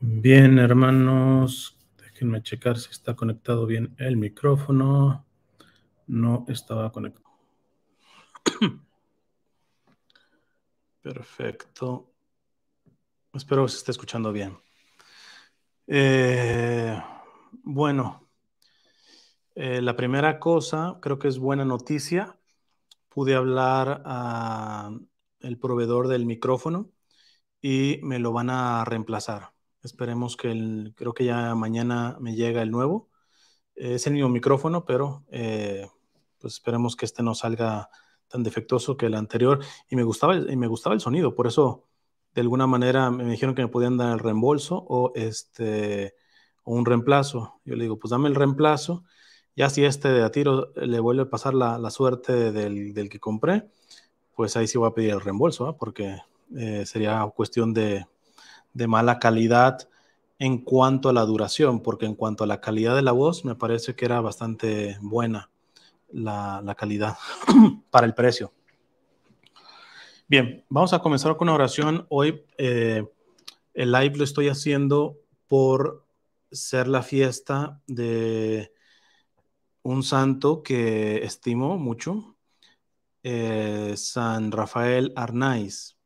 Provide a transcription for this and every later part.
Bien, hermanos, déjenme checar si está conectado bien el micrófono. No estaba conectado. Perfecto. Espero que se esté escuchando bien. Eh, bueno, eh, la primera cosa, creo que es buena noticia. Pude hablar a, ah, el proveedor del micrófono y me lo van a reemplazar. Esperemos que el, creo que ya mañana me llega el nuevo. Es el mismo micrófono, pero eh, pues esperemos que este no salga tan defectuoso que el anterior. Y me gustaba el, y me gustaba el sonido, por eso de alguna manera me dijeron que me podían dar el reembolso o este o un reemplazo. Yo le digo, pues dame el reemplazo. Ya si este de a tiro le vuelve a pasar la, la suerte del, del que compré, pues ahí sí voy a pedir el reembolso, ¿ah? porque eh, sería cuestión de, de, mala calidad en cuanto a la duración, porque en cuanto a la calidad de la voz, me parece que era bastante buena la, la calidad para el precio. Bien, vamos a comenzar con una oración. Hoy eh, el live lo estoy haciendo por ser la fiesta de un santo que estimo mucho, eh, San Rafael Arnaiz.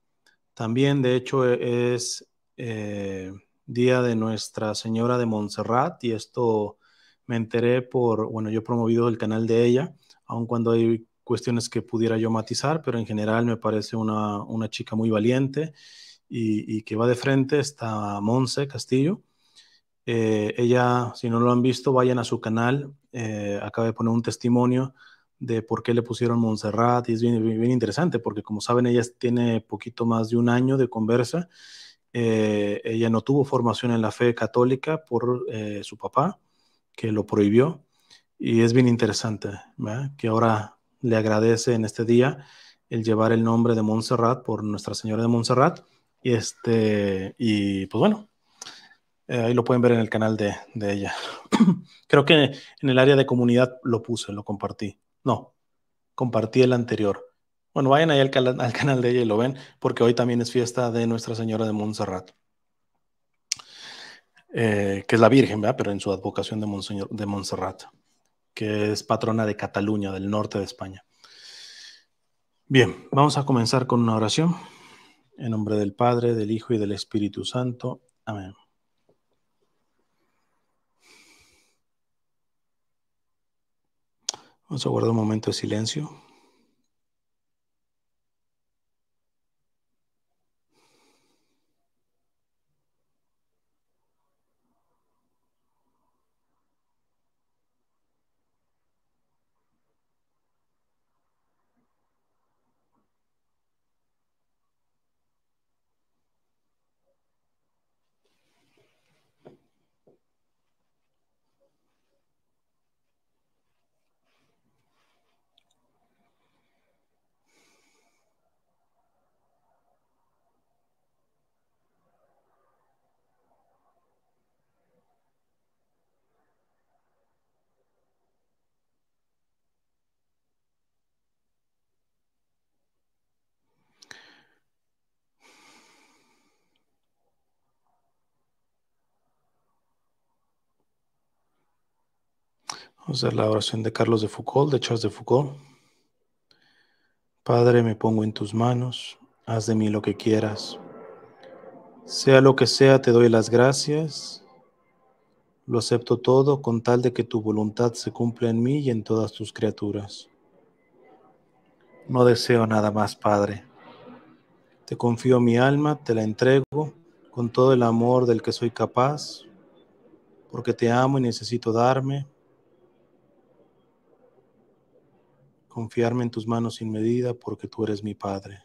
También, de hecho, e, es eh, día de Nuestra Señora de Montserrat y esto me enteré por, bueno, yo he promovido el canal de ella, aun cuando hay cuestiones que pudiera yo matizar, pero en general me parece una, chica muy valiente y, que va de frente, está Monse Castillo. Eh, ella, si no lo han visto, vayan a su canal, eh, acaba de poner un testimonio de por qué le pusieron Montserrat y es bien, interesante porque como saben ella tiene poquito más de un año de conversa. Eh, ella no tuvo formación en la fe católica por eh, su papá que lo prohibió y es bien interesante que ahora le agradece en este día el llevar el nombre de Montserrat por Nuestra Señora de Montserrat y este y pues bueno eh, ahí lo pueden ver en el canal de ella. Creo que en el área de comunidad lo puse, lo compartí. No, compartí el anterior. Bueno, vayan ahí al, canal, de ella y lo ven, porque hoy también es fiesta de Nuestra Señora de Montserrat, eh, que es la Virgen, pero en su advocación de, Monseñor, de Montserrat, que es patrona de Cataluña, del norte de España. Bien, vamos a comenzar con una oración. En nombre del Padre, del Hijo y del Espíritu Santo. Amén. Vamos a guardar un momento de silencio. hacer la oración de Carlos de Foucault, de Charles de Foucault. Padre, me pongo en tus manos, haz de mí lo que quieras. Sea lo que sea, te doy las gracias. Lo acepto todo con tal de que tu voluntad se cumpla en mí y en todas tus criaturas. No deseo nada más, Padre. Te confío mi alma, te la entrego con todo el amor del que soy capaz, porque te amo y necesito darme confiarme en tus manos sin medida, porque tú eres mi Padre.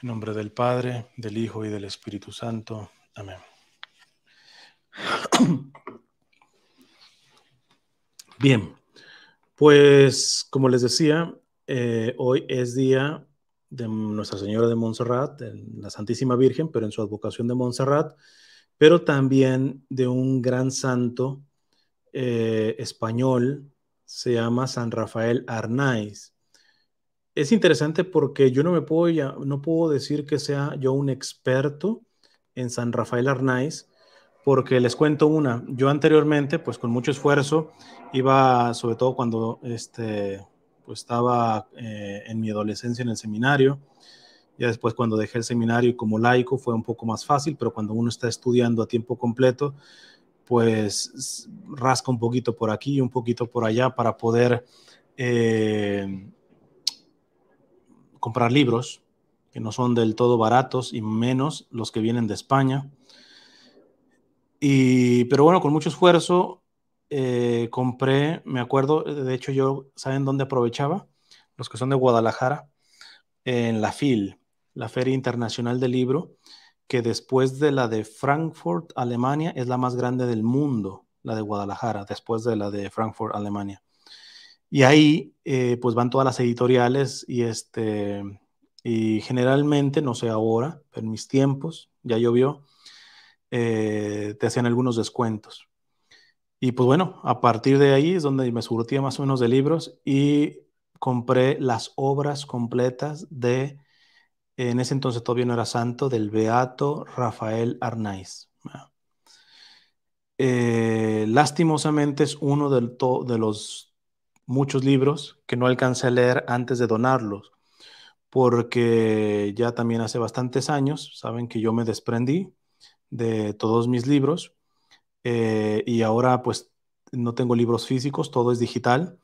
En nombre del Padre, del Hijo y del Espíritu Santo. Amén. Bien, pues como les decía, eh, hoy es día de Nuestra Señora de Montserrat, de la Santísima Virgen, pero en su advocación de Montserrat, pero también de un gran santo eh, español, se llama San Rafael Arnaiz. Es interesante porque yo no me puedo, ya, no puedo decir que sea yo un experto en San Rafael Arnaiz, porque les cuento una. Yo anteriormente, pues con mucho esfuerzo, iba, sobre todo cuando este, pues, estaba eh, en mi adolescencia en el seminario, ya después cuando dejé el seminario como laico fue un poco más fácil, pero cuando uno está estudiando a tiempo completo, pues rasca un poquito por aquí y un poquito por allá para poder eh, comprar libros que no son del todo baratos y menos los que vienen de España. Y, pero bueno, con mucho esfuerzo eh, compré, me acuerdo, de hecho yo, ¿saben dónde aprovechaba? Los que son de Guadalajara, en la FIL, la Feria Internacional del Libro que después de la de Frankfurt, Alemania, es la más grande del mundo, la de Guadalajara, después de la de Frankfurt, Alemania. Y ahí, eh, pues van todas las editoriales y este, y generalmente, no sé ahora, en mis tiempos, ya llovió, eh, te hacían algunos descuentos. Y pues bueno, a partir de ahí es donde me surtía más o menos de libros y compré las obras completas de en ese entonces todavía no era santo, del beato Rafael Arnaiz. Eh, lastimosamente es uno de, los muchos libros que no alcancé a leer antes de donarlos, porque ya también hace bastantes años, saben que yo me desprendí de todos mis libros eh, y ahora pues no tengo libros físicos, todo es digital.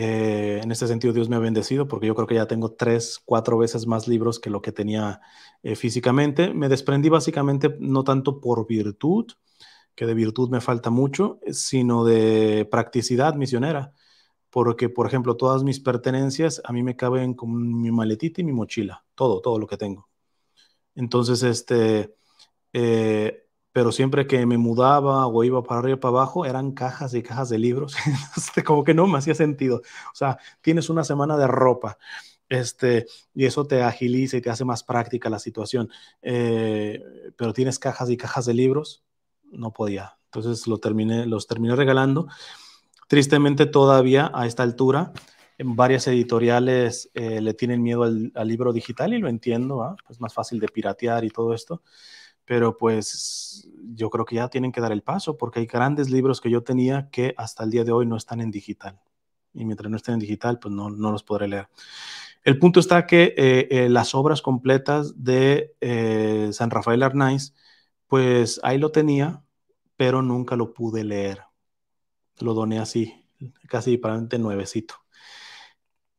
Eh, en este sentido, Dios me ha bendecido porque yo creo que ya tengo tres, cuatro veces más libros que lo que tenía eh, físicamente. Me desprendí básicamente no tanto por virtud, que de virtud me falta mucho, eh, sino de practicidad misionera. Porque, por ejemplo, todas mis pertenencias a mí me caben con mi maletita y mi mochila, todo, todo lo que tengo. Entonces, este, pero siempre que me mudaba o iba para arriba y para abajo, eran cajas y cajas de libros. como que no me hacía sentido. O sea, tienes una semana de ropa. Este, y eso te agiliza y te hace más práctica la situación. Eh, pero tienes cajas y cajas de libros, no podía. Entonces lo terminé, los terminé regalando. Tristemente todavía a esta altura en varias editoriales eh, le tienen miedo al, libro digital y lo entiendo, ¿ah? es más fácil de piratear y todo esto pero pues yo creo que ya tienen que dar el paso porque hay grandes libros que yo tenía que hasta el día de hoy no están en digital. Y mientras no estén en digital, pues no, no los podré leer. El punto está que eh, eh, las obras completas de eh, San Rafael Arnaiz, pues ahí lo tenía, pero nunca lo pude leer. Lo doné así, casi para nuevecito.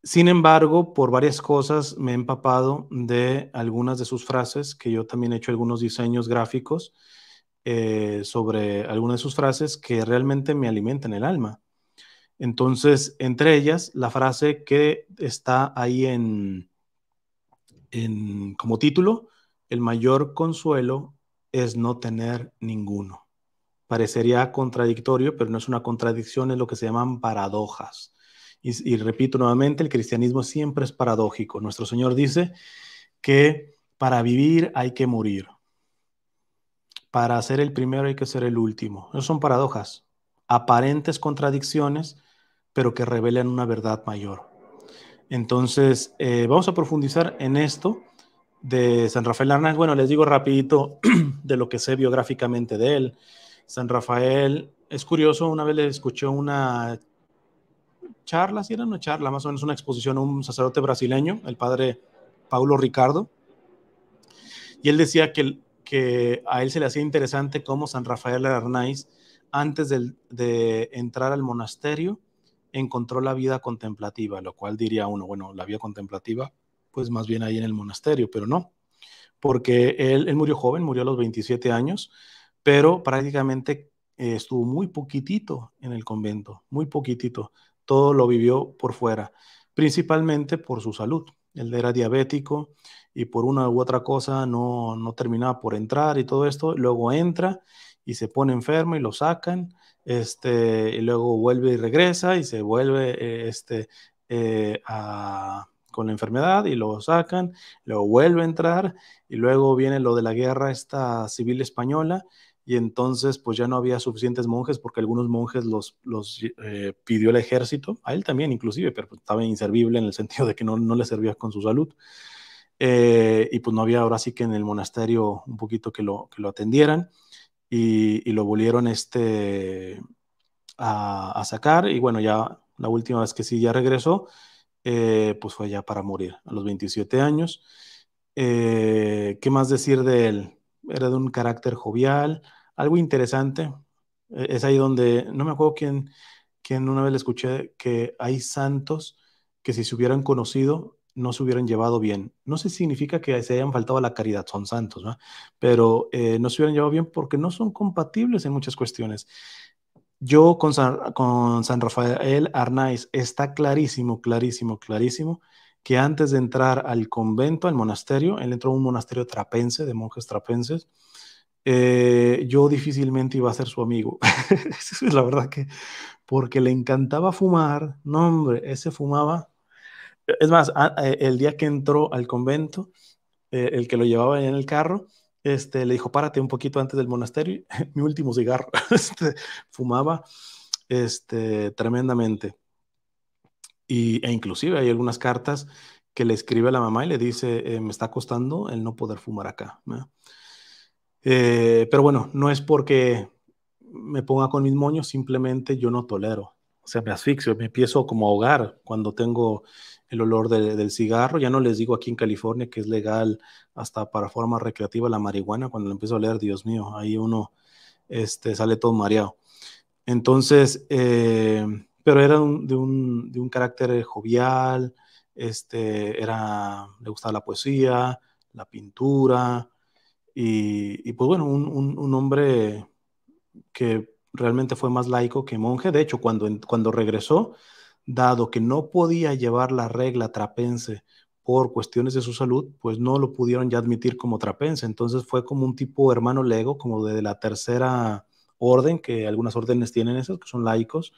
Sin embargo, por varias cosas me he empapado de algunas de sus frases, que yo también he hecho algunos diseños gráficos eh, sobre algunas de sus frases que realmente me alimentan el alma. Entonces, entre ellas, la frase que está ahí en, como título, el mayor consuelo es no tener ninguno. Parecería contradictorio, pero no es una contradicción, es lo que se llaman paradojas. Y, repito nuevamente, el cristianismo siempre es paradójico. Nuestro Señor dice que para vivir hay que morir. Para ser el primero hay que ser el último. Esas son paradojas, aparentes contradicciones, pero que revelan una verdad mayor. Entonces, eh, vamos a profundizar en esto de San Rafael Arnaz. Bueno, les digo rapidito de lo que sé biográficamente de él. San Rafael, es curioso, una vez le escuché una Charlas, si era una charla, más o menos una exposición a un sacerdote brasileño, el padre Paulo Ricardo, y él decía que, a él se le hacía interesante cómo San Rafael Arnaiz, antes de, entrar al monasterio, encontró la vida contemplativa, lo cual diría uno, bueno, la vida contemplativa, pues más bien ahí en el monasterio, pero no, porque él, murió joven, murió a los 27 años, pero prácticamente eh, estuvo muy poquitito en el convento, muy poquitito todo lo vivió por fuera, principalmente por su salud. Él era diabético y por una u otra cosa no, terminaba por entrar y todo esto. Luego entra y se pone enfermo y lo sacan, este, y luego vuelve y regresa y se vuelve eh, este, eh, con la enfermedad y lo sacan, luego vuelve a entrar y luego viene lo de la guerra esta civil española y entonces pues ya no había suficientes monjes porque algunos monjes los, los eh, pidió el ejército, a él también inclusive, pero pues, estaba inservible en el sentido de que no, no le servía con su salud. Eh, y pues no había ahora sí que en el monasterio un poquito que lo, que lo atendieran y, lo volvieron este a, a, sacar y bueno ya la última vez que sí ya regresó eh, pues fue ya para morir a los 27 años qué más decir de él era de un carácter jovial algo interesante. Eh, es ahí donde, no me acuerdo quién, quién una vez le escuché que hay santos que si se hubieran conocido no se hubieran llevado bien. No se significa que se hayan faltado a la caridad, son santos, ¿no? pero eh, no se hubieran llevado bien porque no son compatibles en muchas cuestiones. Yo con San, con San Rafael Arnaiz está clarísimo, clarísimo, clarísimo que antes de entrar al convento, al monasterio, él entró a un monasterio trapense, de monjes trapenses, eh, yo difícilmente iba a ser su amigo. es la verdad que, porque le encantaba fumar, no hombre, ese fumaba. Es más, eh, el día que entró al convento, eh, el que lo llevaba en el carro, este, le dijo, párate un poquito antes del monasterio, mi último cigarro, este, fumaba este, tremendamente. Y, e inclusive hay algunas cartas que le escribe a la mamá y le dice, me está costando el no poder fumar acá. Eh, pero bueno, no es porque me ponga con mis moños, simplemente yo no tolero. O sea, me asfixio, me empiezo como a ahogar cuando tengo el olor del cigarro. Ya no les digo aquí en California que es legal hasta para forma recreativa la marihuana. Cuando lo empiezo a leer Dios mío, ahí uno este, sale todo mareado. Entonces, eh, pero era de, un, carácter jovial, este, era, le gustaba la poesía, la pintura, y, pues bueno, un, hombre que realmente fue más laico que monje. De hecho, cuando, cuando regresó, dado que no podía llevar la regla trapense por cuestiones de su salud, pues no lo pudieron ya admitir como trapense. Entonces fue como un tipo hermano lego, como de la tercera orden, que algunas órdenes tienen esas, que son laicos.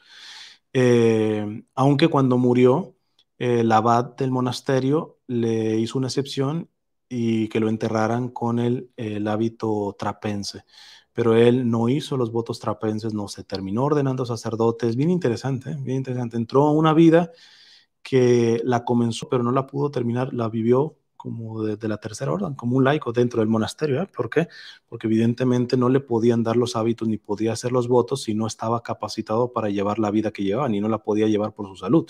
Eh, aunque cuando murió, eh, el abad del monasterio le hizo una excepción y que lo enterraran con el, hábito trapense. Pero él no hizo los votos trapenses, no se terminó ordenando sacerdotes. Bien interesante, ¿eh? bien interesante. Entró a una vida que la comenzó, pero no la pudo terminar, la vivió como de, la tercera orden, como un laico dentro del monasterio. ¿eh? ¿Por qué? Porque evidentemente no le podían dar los hábitos ni podía hacer los votos si no estaba capacitado para llevar la vida que llevaba, ni no la podía llevar por su salud.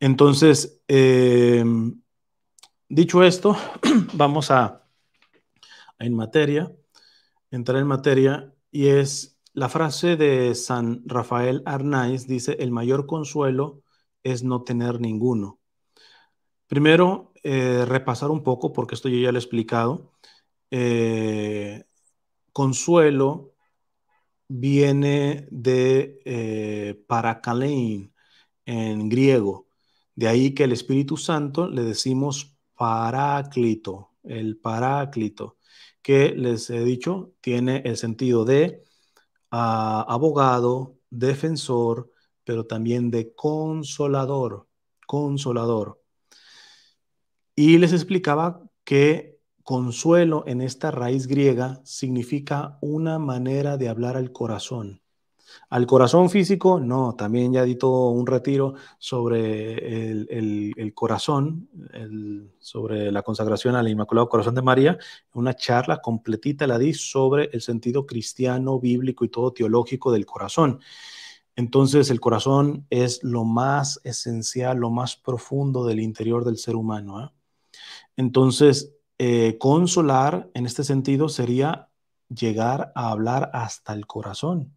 Entonces, eh, Dicho esto, vamos a, en materia, entrar en materia, y es la frase de San Rafael Arnaiz, dice, el mayor consuelo es no tener ninguno. Primero, eh, repasar un poco, porque esto yo ya lo he explicado. Eh, consuelo viene de eh, parakalein en griego. De ahí que el Espíritu Santo le decimos paráclito, el paráclito, que les he dicho tiene el sentido de ah, abogado, defensor, pero también de consolador, consolador. Y les explicaba que consuelo en esta raíz griega significa una manera de hablar al corazón. Al corazón físico, no, también ya di todo un retiro sobre el, corazón, sobre la consagración al Inmaculado Corazón de María, una charla completita la di sobre el sentido cristiano, bíblico y todo teológico del corazón. Entonces el corazón es lo más esencial, lo más profundo del interior del ser humano. ¿ah? Entonces, eh, consolar en este sentido sería llegar a hablar hasta el corazón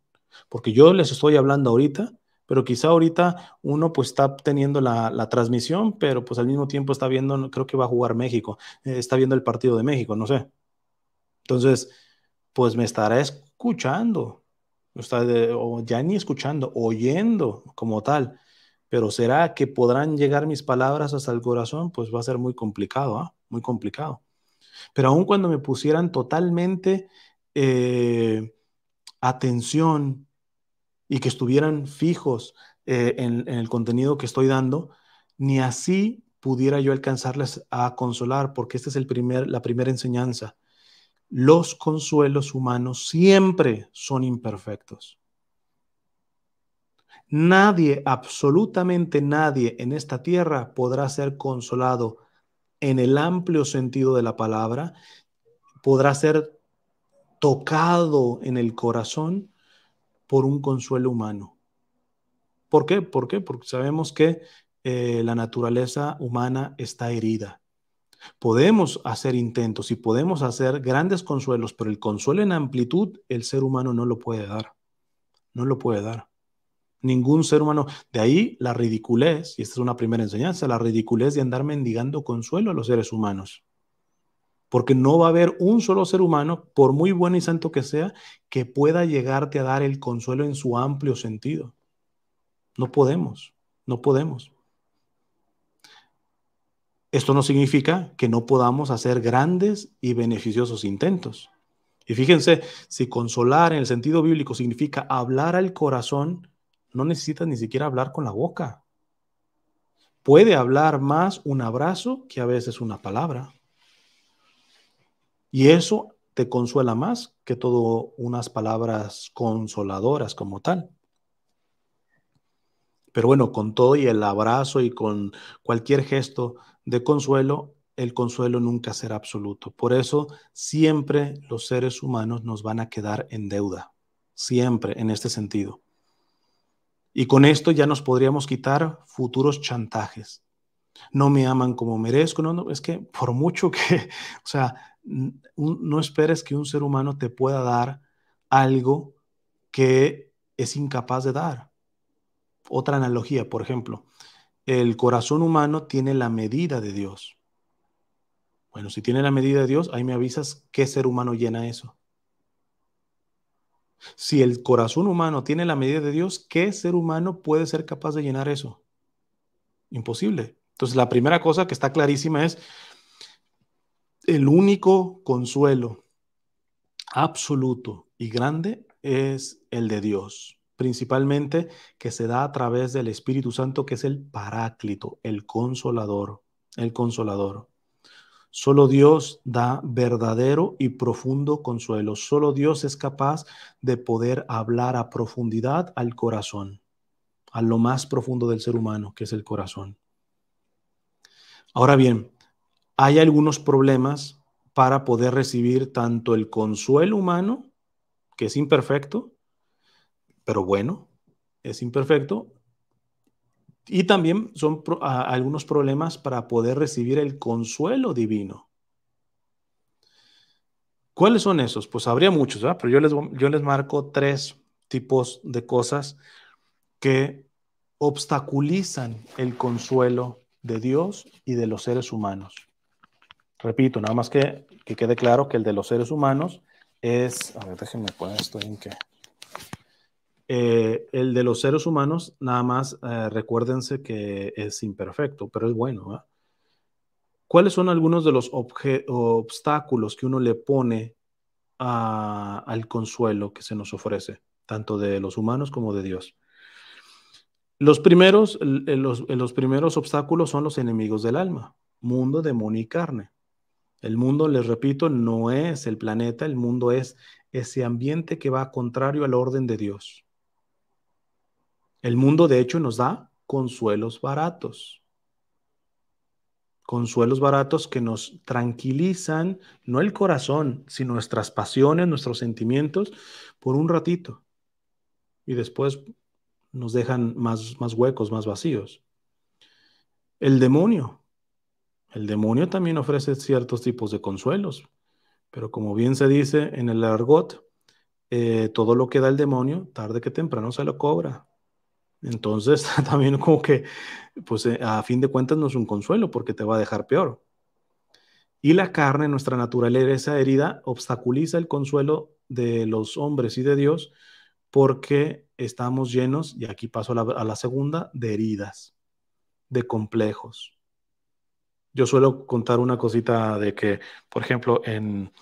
porque yo les estoy hablando ahorita, pero quizá ahorita uno pues está teniendo la, transmisión, pero pues al mismo tiempo está viendo, creo que va a jugar México, eh, está viendo el partido de México, no sé. Entonces, pues me estará escuchando, está ya ni escuchando, oyendo como tal, pero será que podrán llegar mis palabras hasta el corazón, pues va a ser muy complicado, ¿ah? muy complicado. Pero aun cuando me pusieran totalmente eh, atención, y que estuvieran fijos eh, en, el contenido que estoy dando, ni así pudiera yo alcanzarles a consolar, porque esta es el primer, la primera enseñanza. Los consuelos humanos siempre son imperfectos. Nadie, absolutamente nadie en esta tierra podrá ser consolado en el amplio sentido de la palabra, podrá ser tocado en el corazón por un consuelo humano. ¿Por qué? ¿Por qué? Porque sabemos que eh, la naturaleza humana está herida. Podemos hacer intentos y podemos hacer grandes consuelos, pero el consuelo en amplitud el ser humano no lo puede dar. No lo puede dar. Ningún ser humano. De ahí la ridiculez, y esta es una primera enseñanza, la ridiculez de andar mendigando consuelo a los seres humanos porque no va a haber un solo ser humano, por muy bueno y santo que sea, que pueda llegarte a dar el consuelo en su amplio sentido. No podemos, no podemos. Esto no significa que no podamos hacer grandes y beneficiosos intentos. Y fíjense, si consolar en el sentido bíblico significa hablar al corazón, no necesitas ni siquiera hablar con la boca. Puede hablar más un abrazo que a veces una palabra. Y eso te consuela más que todo unas palabras consoladoras como tal. Pero bueno, con todo y el abrazo y con cualquier gesto de consuelo, el consuelo nunca será absoluto. Por eso siempre los seres humanos nos van a quedar en deuda, siempre en este sentido. Y con esto ya nos podríamos quitar futuros chantajes. No me aman como merezco, no, no, es que por mucho que, o sea, no esperes que un ser humano te pueda dar algo que es incapaz de dar. Otra analogía, por ejemplo, el corazón humano tiene la medida de Dios. Bueno, si tiene la medida de Dios, ahí me avisas qué ser humano llena eso. Si el corazón humano tiene la medida de Dios, ¿qué ser humano puede ser capaz de llenar eso? Imposible. Entonces, la primera cosa que está clarísima es, el único consuelo absoluto y grande es el de Dios, principalmente que se da a través del Espíritu Santo, que es el paráclito, el consolador, el consolador. Solo Dios da verdadero y profundo consuelo. Solo Dios es capaz de poder hablar a profundidad al corazón, a lo más profundo del ser humano, que es el corazón. Ahora bien, hay algunos problemas para poder recibir tanto el consuelo humano, que es imperfecto, pero bueno, es imperfecto, y también son algunos problemas para poder recibir el consuelo divino. ¿Cuáles son esos? Pues habría muchos, pero yo les, yo les marco tres tipos de cosas que obstaculizan el consuelo de Dios y de los seres humanos repito, nada más que, quede claro que el de los seres humanos es, a ver, déjenme poner esto en qué. Eh, el de los seres humanos, nada más eh, recuérdense que es imperfecto, pero es bueno. ¿Cuáles son algunos de los obstáculos que uno le pone al consuelo que se nos ofrece, tanto de los humanos como de Dios? Los primeros, los, los primeros obstáculos son los enemigos del alma, mundo, demonio y carne. El mundo, les repito, no es el planeta, el mundo es ese ambiente que va contrario al orden de Dios. El mundo, de hecho, nos da consuelos baratos. Consuelos baratos que nos tranquilizan, no el corazón, sino nuestras pasiones, nuestros sentimientos, por un ratito. Y después nos dejan más, más huecos, más vacíos. El demonio, el demonio también ofrece ciertos tipos de consuelos, pero como bien se dice en el argot, eh, todo lo que da el demonio, tarde que temprano se lo cobra. Entonces, también como que, pues eh, a fin de cuentas no es un consuelo porque te va a dejar peor. Y la carne, nuestra naturaleza herida, obstaculiza el consuelo de los hombres y de Dios porque estamos llenos, y aquí paso a la segunda, de heridas, de complejos, yo suelo contar una cosita de que, por ejemplo, en,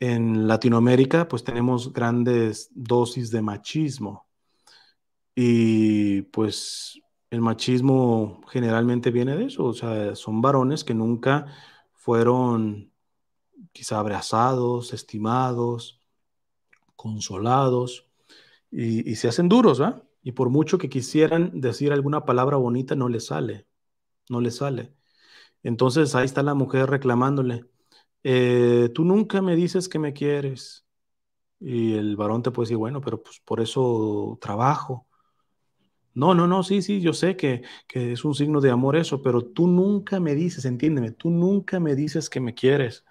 en Latinoamérica, pues tenemos grandes dosis de machismo. Y pues el machismo generalmente viene de eso, o sea, son varones que nunca fueron quizá abrazados, estimados, consolados, y, se hacen duros, Y por mucho que quisieran decir alguna palabra bonita, no les sale, no les sale. Entonces ahí está la mujer reclamándole, eh, tú nunca me dices que me quieres. Y el varón te puede decir, bueno, pero pues por eso trabajo. No, no, no, sí, sí, yo sé que, es un signo de amor eso, pero tú nunca me dices, entiéndeme, tú nunca me dices que me quieres.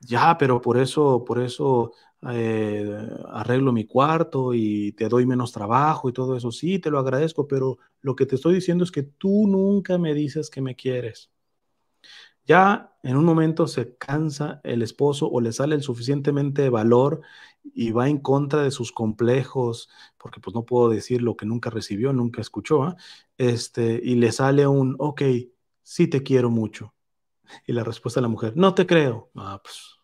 Ya, pero por eso, por eso eh, arreglo mi cuarto y te doy menos trabajo y todo eso. Sí, te lo agradezco, pero lo que te estoy diciendo es que tú nunca me dices que me quieres. Ya en un momento se cansa el esposo o le sale el suficientemente valor y va en contra de sus complejos, porque pues no puedo decir lo que nunca recibió, nunca escuchó, ¿ah? este, y le sale un, ok, sí te quiero mucho. Y la respuesta de la mujer, no te creo. Ah, pues.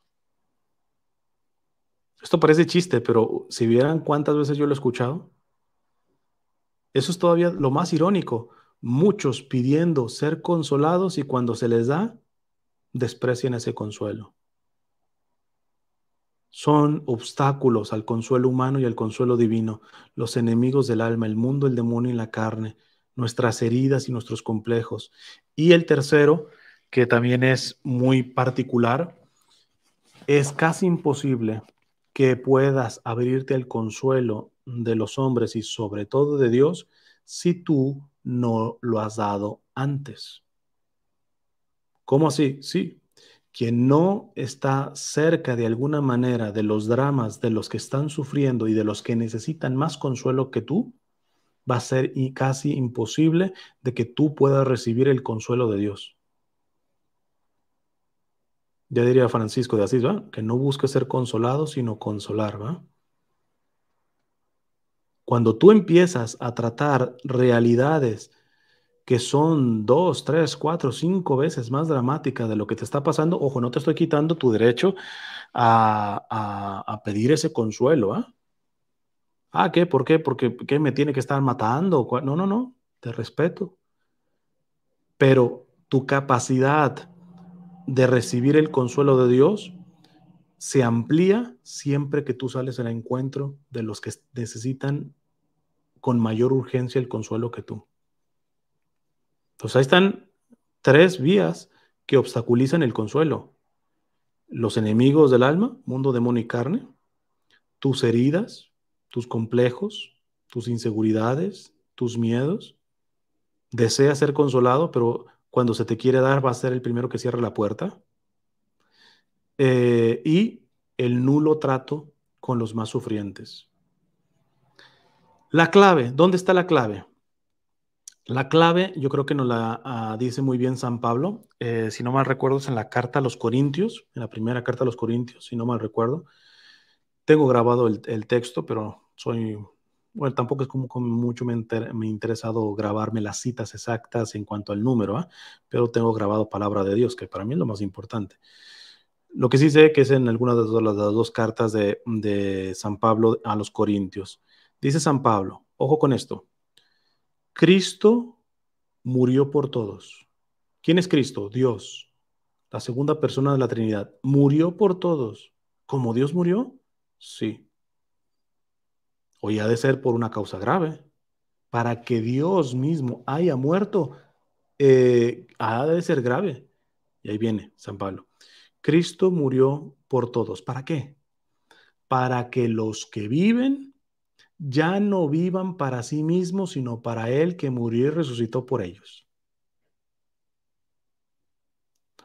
Esto parece chiste, pero si vieran cuántas veces yo lo he escuchado, eso es todavía lo más irónico. Muchos pidiendo ser consolados y cuando se les da, Desprecien ese consuelo. Son obstáculos al consuelo humano y al consuelo divino, los enemigos del alma, el mundo, el demonio y la carne, nuestras heridas y nuestros complejos. Y el tercero, que también es muy particular, es casi imposible que puedas abrirte al consuelo de los hombres y sobre todo de Dios si tú no lo has dado antes. ¿Cómo así? Sí. Quien no está cerca de alguna manera de los dramas de los que están sufriendo y de los que necesitan más consuelo que tú, va a ser casi imposible de que tú puedas recibir el consuelo de Dios. Ya diría Francisco de Asís, ¿va? que no busque ser consolado, sino consolar. ¿va? Cuando tú empiezas a tratar realidades, que son dos, tres, cuatro, cinco veces más dramáticas de lo que te está pasando, ojo, no te estoy quitando tu derecho a, pedir ese consuelo. a ¿ah? ah, ¿qué? ¿Por qué? Porque ¿qué me tiene que estar matando? No, no, no, te respeto. Pero tu capacidad de recibir el consuelo de Dios se amplía siempre que tú sales al encuentro de los que necesitan con mayor urgencia el consuelo que tú. Pues ahí están tres vías que obstaculizan el consuelo. Los enemigos del alma, mundo, demonio y carne, tus heridas, tus complejos, tus inseguridades, tus miedos. Deseas ser consolado, pero cuando se te quiere dar va a ser el primero que cierra la puerta. Eh, y el nulo trato con los más sufrientes. La clave, ¿dónde está la clave? La clave, yo creo que nos la ah, dice muy bien San Pablo, eh, si no mal recuerdo, es en la carta a los Corintios, en la primera carta a los Corintios, si no mal recuerdo. Tengo grabado el, texto, pero soy, bueno, tampoco es como, mucho me, interesado grabarme las citas exactas en cuanto al número, ¿ah? pero tengo grabado palabra de Dios, que para mí es lo más importante. Lo que sí sé que es en alguna de las, dos cartas de San Pablo a los Corintios. Dice San Pablo, ojo con esto, Cristo murió por todos. ¿Quién es Cristo? Dios, la segunda persona de la Trinidad. Murió por todos. ¿Cómo Dios murió? Sí. hoy ha de ser por una causa grave. Para que Dios mismo haya muerto, eh, ha de ser grave. Y ahí viene San Pablo. Cristo murió por todos. ¿Para qué? Para que los que viven ya no vivan para sí mismos, sino para Él que murió y resucitó por ellos.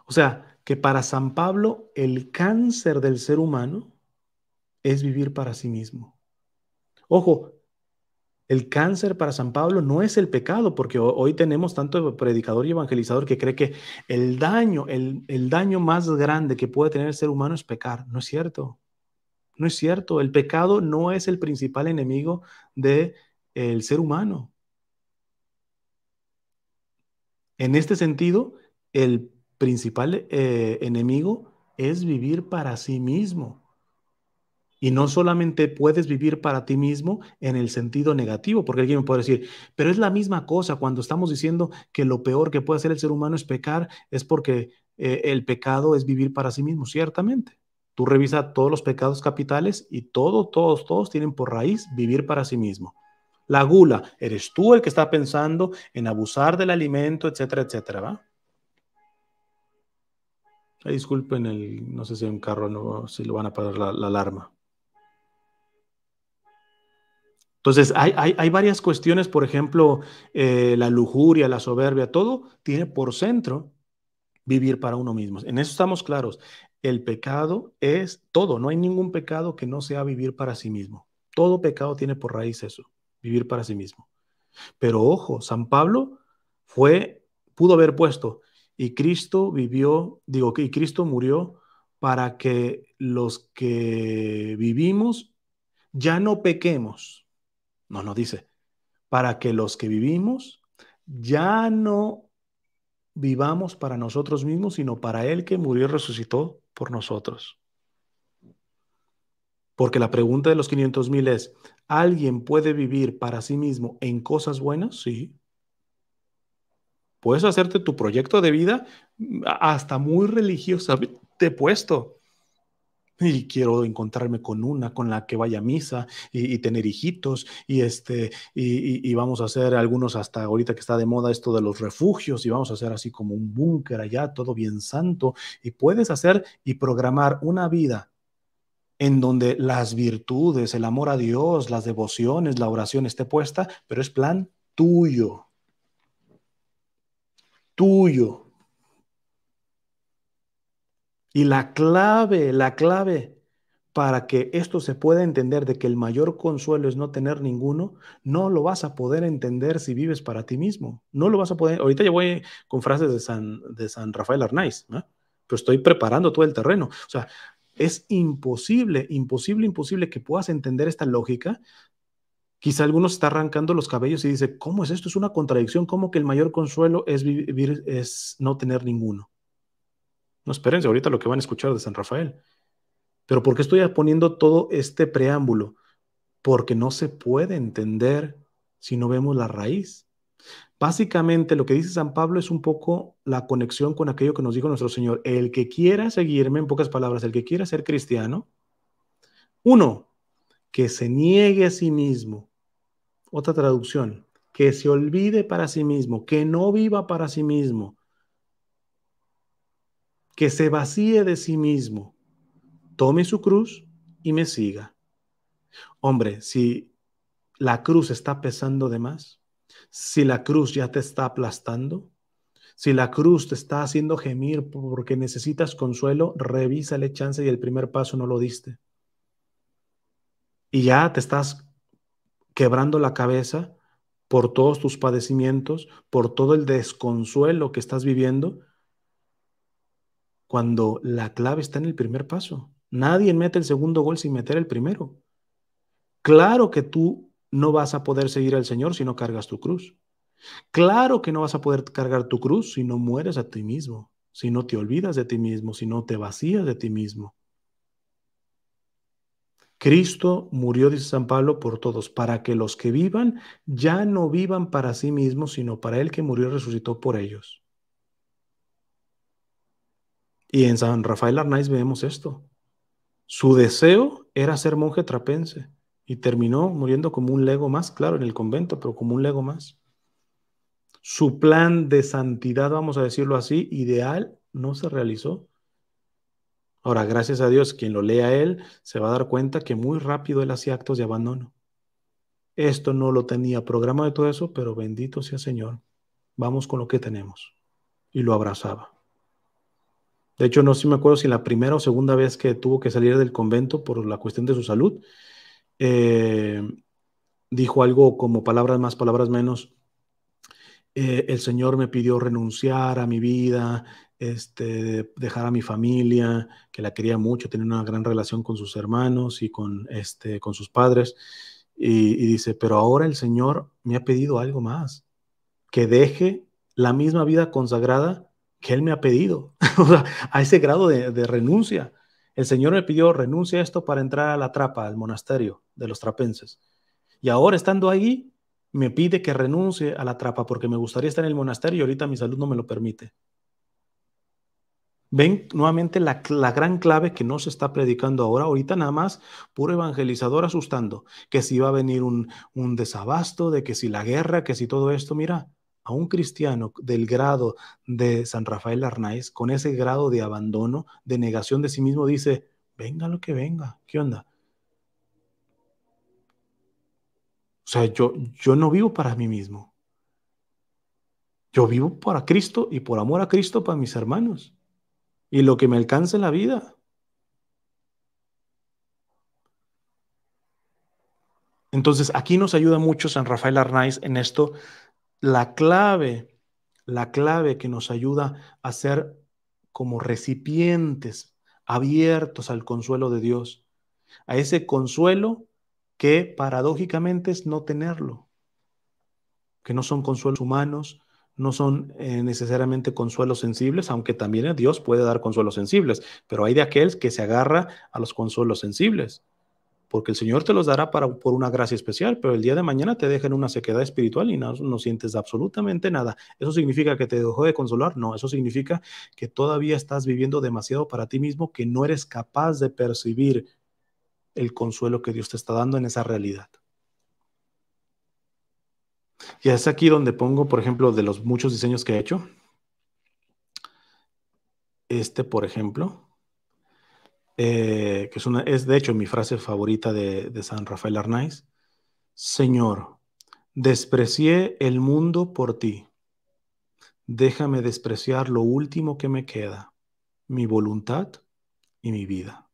O sea, que para San Pablo el cáncer del ser humano es vivir para sí mismo. Ojo, el cáncer para San Pablo no es el pecado, porque hoy tenemos tanto predicador y evangelizador que cree que el daño, el, el daño más grande que puede tener el ser humano es pecar. No es cierto. No es cierto, el pecado no es el principal enemigo del el ser humano. En este sentido, el principal eh, enemigo es vivir para sí mismo. Y no solamente puedes vivir para ti mismo en el sentido negativo, porque alguien me puede decir, pero es la misma cosa cuando estamos diciendo que lo peor que puede hacer el ser humano es pecar, es porque eh, el pecado es vivir para sí mismo, ciertamente. Tú revisa todos los pecados capitales y todos, todos, todos tienen por raíz vivir para sí mismo. La gula, eres tú el que está pensando en abusar del alimento, etcétera, etcétera, ¿va? disculpen el, no sé si en carro, si lo van a parar la, alarma. Entonces, hay, varias cuestiones, por ejemplo, eh, la lujuria, la soberbia, todo tiene por centro vivir para uno mismo. En eso estamos claros el pecado es todo, no hay ningún pecado que no sea vivir para sí mismo. Todo pecado tiene por raíz eso, vivir para sí mismo. Pero ojo, San Pablo fue pudo haber puesto y Cristo vivió, digo que y Cristo murió para que los que vivimos ya no pequemos. No no dice, para que los que vivimos ya no vivamos para nosotros mismos, sino para el que murió y resucitó por nosotros. Porque la pregunta de los 500 mil es, ¿alguien puede vivir para sí mismo en cosas buenas? Sí. Puedes hacerte tu proyecto de vida mm, hasta muy religiosamente puesto y quiero encontrarme con una con la que vaya a misa y, tener hijitos y este y, y, vamos a hacer algunos hasta ahorita que está de moda esto de los refugios y vamos a hacer así como un búnker allá todo bien santo y puedes hacer y programar una vida en donde las virtudes, el amor a Dios, las devociones, la oración esté puesta, pero es plan tuyo. Tuyo y la clave, la clave para que esto se pueda entender de que el mayor consuelo es no tener ninguno, no lo vas a poder entender si vives para ti mismo. No lo vas a poder. Ahorita ya voy con frases de San, de San Rafael Arnaiz, ¿no? pero estoy preparando todo el terreno. O sea, es imposible, imposible, imposible que puedas entender esta lógica. Quizá algunos está arrancando los cabellos y dice, ¿cómo es esto? Es una contradicción. ¿Cómo que el mayor consuelo es vivir, es no tener ninguno? No, espérense ahorita lo que van a escuchar de San Rafael. Pero ¿por qué estoy poniendo todo este preámbulo? Porque no se puede entender si no vemos la raíz. Básicamente lo que dice San Pablo es un poco la conexión con aquello que nos dijo nuestro Señor. El que quiera seguirme, en pocas palabras, el que quiera ser cristiano, uno, que se niegue a sí mismo. Otra traducción, que se olvide para sí mismo, que no viva para sí mismo, que se vacíe de sí mismo, tome su cruz y me siga. Hombre, si la cruz está pesando de más, si la cruz ya te está aplastando, si la cruz te está haciendo gemir porque necesitas consuelo, revísale chance y el primer paso no lo diste. Y ya te estás quebrando la cabeza por todos tus padecimientos, por todo el desconsuelo que estás viviendo, cuando la clave está en el primer paso. Nadie mete el segundo gol sin meter el primero. Claro que tú no vas a poder seguir al Señor si no cargas tu cruz. Claro que no vas a poder cargar tu cruz si no mueres a ti mismo, si no te olvidas de ti mismo, si no te vacías de ti mismo. Cristo murió, dice San Pablo, por todos, para que los que vivan ya no vivan para sí mismos, sino para el que murió y resucitó por ellos. Y en San Rafael Arnaiz vemos esto. Su deseo era ser monje trapense y terminó muriendo como un lego más, claro, en el convento, pero como un lego más. Su plan de santidad, vamos a decirlo así, ideal, no se realizó. Ahora, gracias a Dios, quien lo lea él se va a dar cuenta que muy rápido él hacía actos de abandono. Esto no lo tenía programa de todo eso, pero bendito sea Señor. Vamos con lo que tenemos. Y lo abrazaba. De hecho, no sé sí me acuerdo si la primera o segunda vez que tuvo que salir del convento por la cuestión de su salud, eh, dijo algo como palabras más, palabras menos. Eh, el Señor me pidió renunciar a mi vida, este, dejar a mi familia, que la quería mucho, tenía una gran relación con sus hermanos y con, este, con sus padres. Y, y dice, pero ahora el Señor me ha pedido algo más, que deje la misma vida consagrada que Él me ha pedido, a ese grado de, renuncia. El Señor me pidió renuncia a esto para entrar a la trapa, al monasterio de los trapenses. Y ahora estando ahí, me pide que renuncie a la trapa porque me gustaría estar en el monasterio y ahorita mi salud no me lo permite. Ven nuevamente la, gran clave que no se está predicando ahora, ahorita nada más, puro evangelizador asustando, que si va a venir un desabasto, de que si la guerra, que si todo esto, mira, a un cristiano del grado de San Rafael Arnaiz, con ese grado de abandono, de negación de sí mismo, dice, venga lo que venga, ¿qué onda? O sea, yo, yo no vivo para mí mismo. Yo vivo para Cristo y por amor a Cristo para mis hermanos. Y lo que me alcance en la vida. Entonces, aquí nos ayuda mucho San Rafael Arnaiz en esto la clave, la clave que nos ayuda a ser como recipientes abiertos al consuelo de Dios, a ese consuelo que paradójicamente es no tenerlo, que no son consuelos humanos, no son eh, necesariamente consuelos sensibles, aunque también Dios puede dar consuelos sensibles, pero hay de aquel que se agarra a los consuelos sensibles porque el Señor te los dará para, por una gracia especial, pero el día de mañana te deja en una sequedad espiritual y no, no, sientes absolutamente nada. ¿Eso significa que te dejó de consolar? No, eso significa que todavía estás viviendo demasiado para ti mismo, que no eres capaz de percibir el consuelo que Dios te está dando en esa realidad. Y es aquí donde pongo, por ejemplo, de los muchos diseños que he hecho. Este, por ejemplo. Eh, que es, una, es de hecho mi frase favorita de, San Rafael Arnaiz, Señor, desprecié el mundo por ti, déjame despreciar lo último que me queda, mi voluntad y mi vida.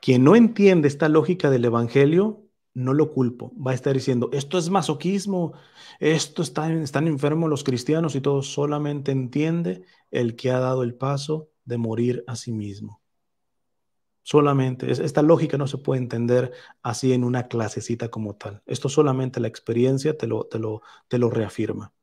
Quien no entiende esta lógica del Evangelio, no lo culpo, va a estar diciendo, esto es masoquismo, esto está, están enfermos los cristianos y todo, solamente entiende el que ha dado el paso de morir a sí mismo. Solamente, esta lógica no se puede entender así en una clasecita como tal. Esto solamente la experiencia te lo, te lo, te lo reafirma.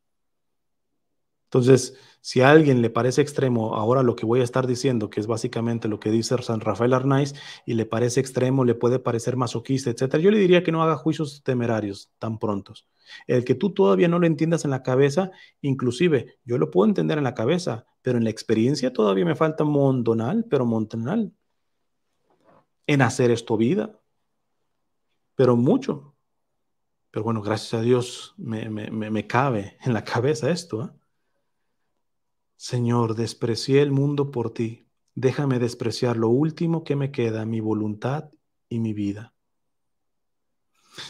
Entonces, si a alguien le parece extremo ahora lo que voy a estar diciendo, que es básicamente lo que dice San Rafael Arnaiz, y le parece extremo, le puede parecer masoquista, etcétera, yo le diría que no haga juicios temerarios tan prontos. El que tú todavía no lo entiendas en la cabeza, inclusive yo lo puedo entender en la cabeza, pero en la experiencia todavía me falta montonal, pero montonal en hacer esto vida, pero mucho. Pero bueno, gracias a Dios me, me, cabe en la cabeza esto. ¿eh? Señor, desprecié el mundo por ti. Déjame despreciar lo último que me queda, mi voluntad y mi vida.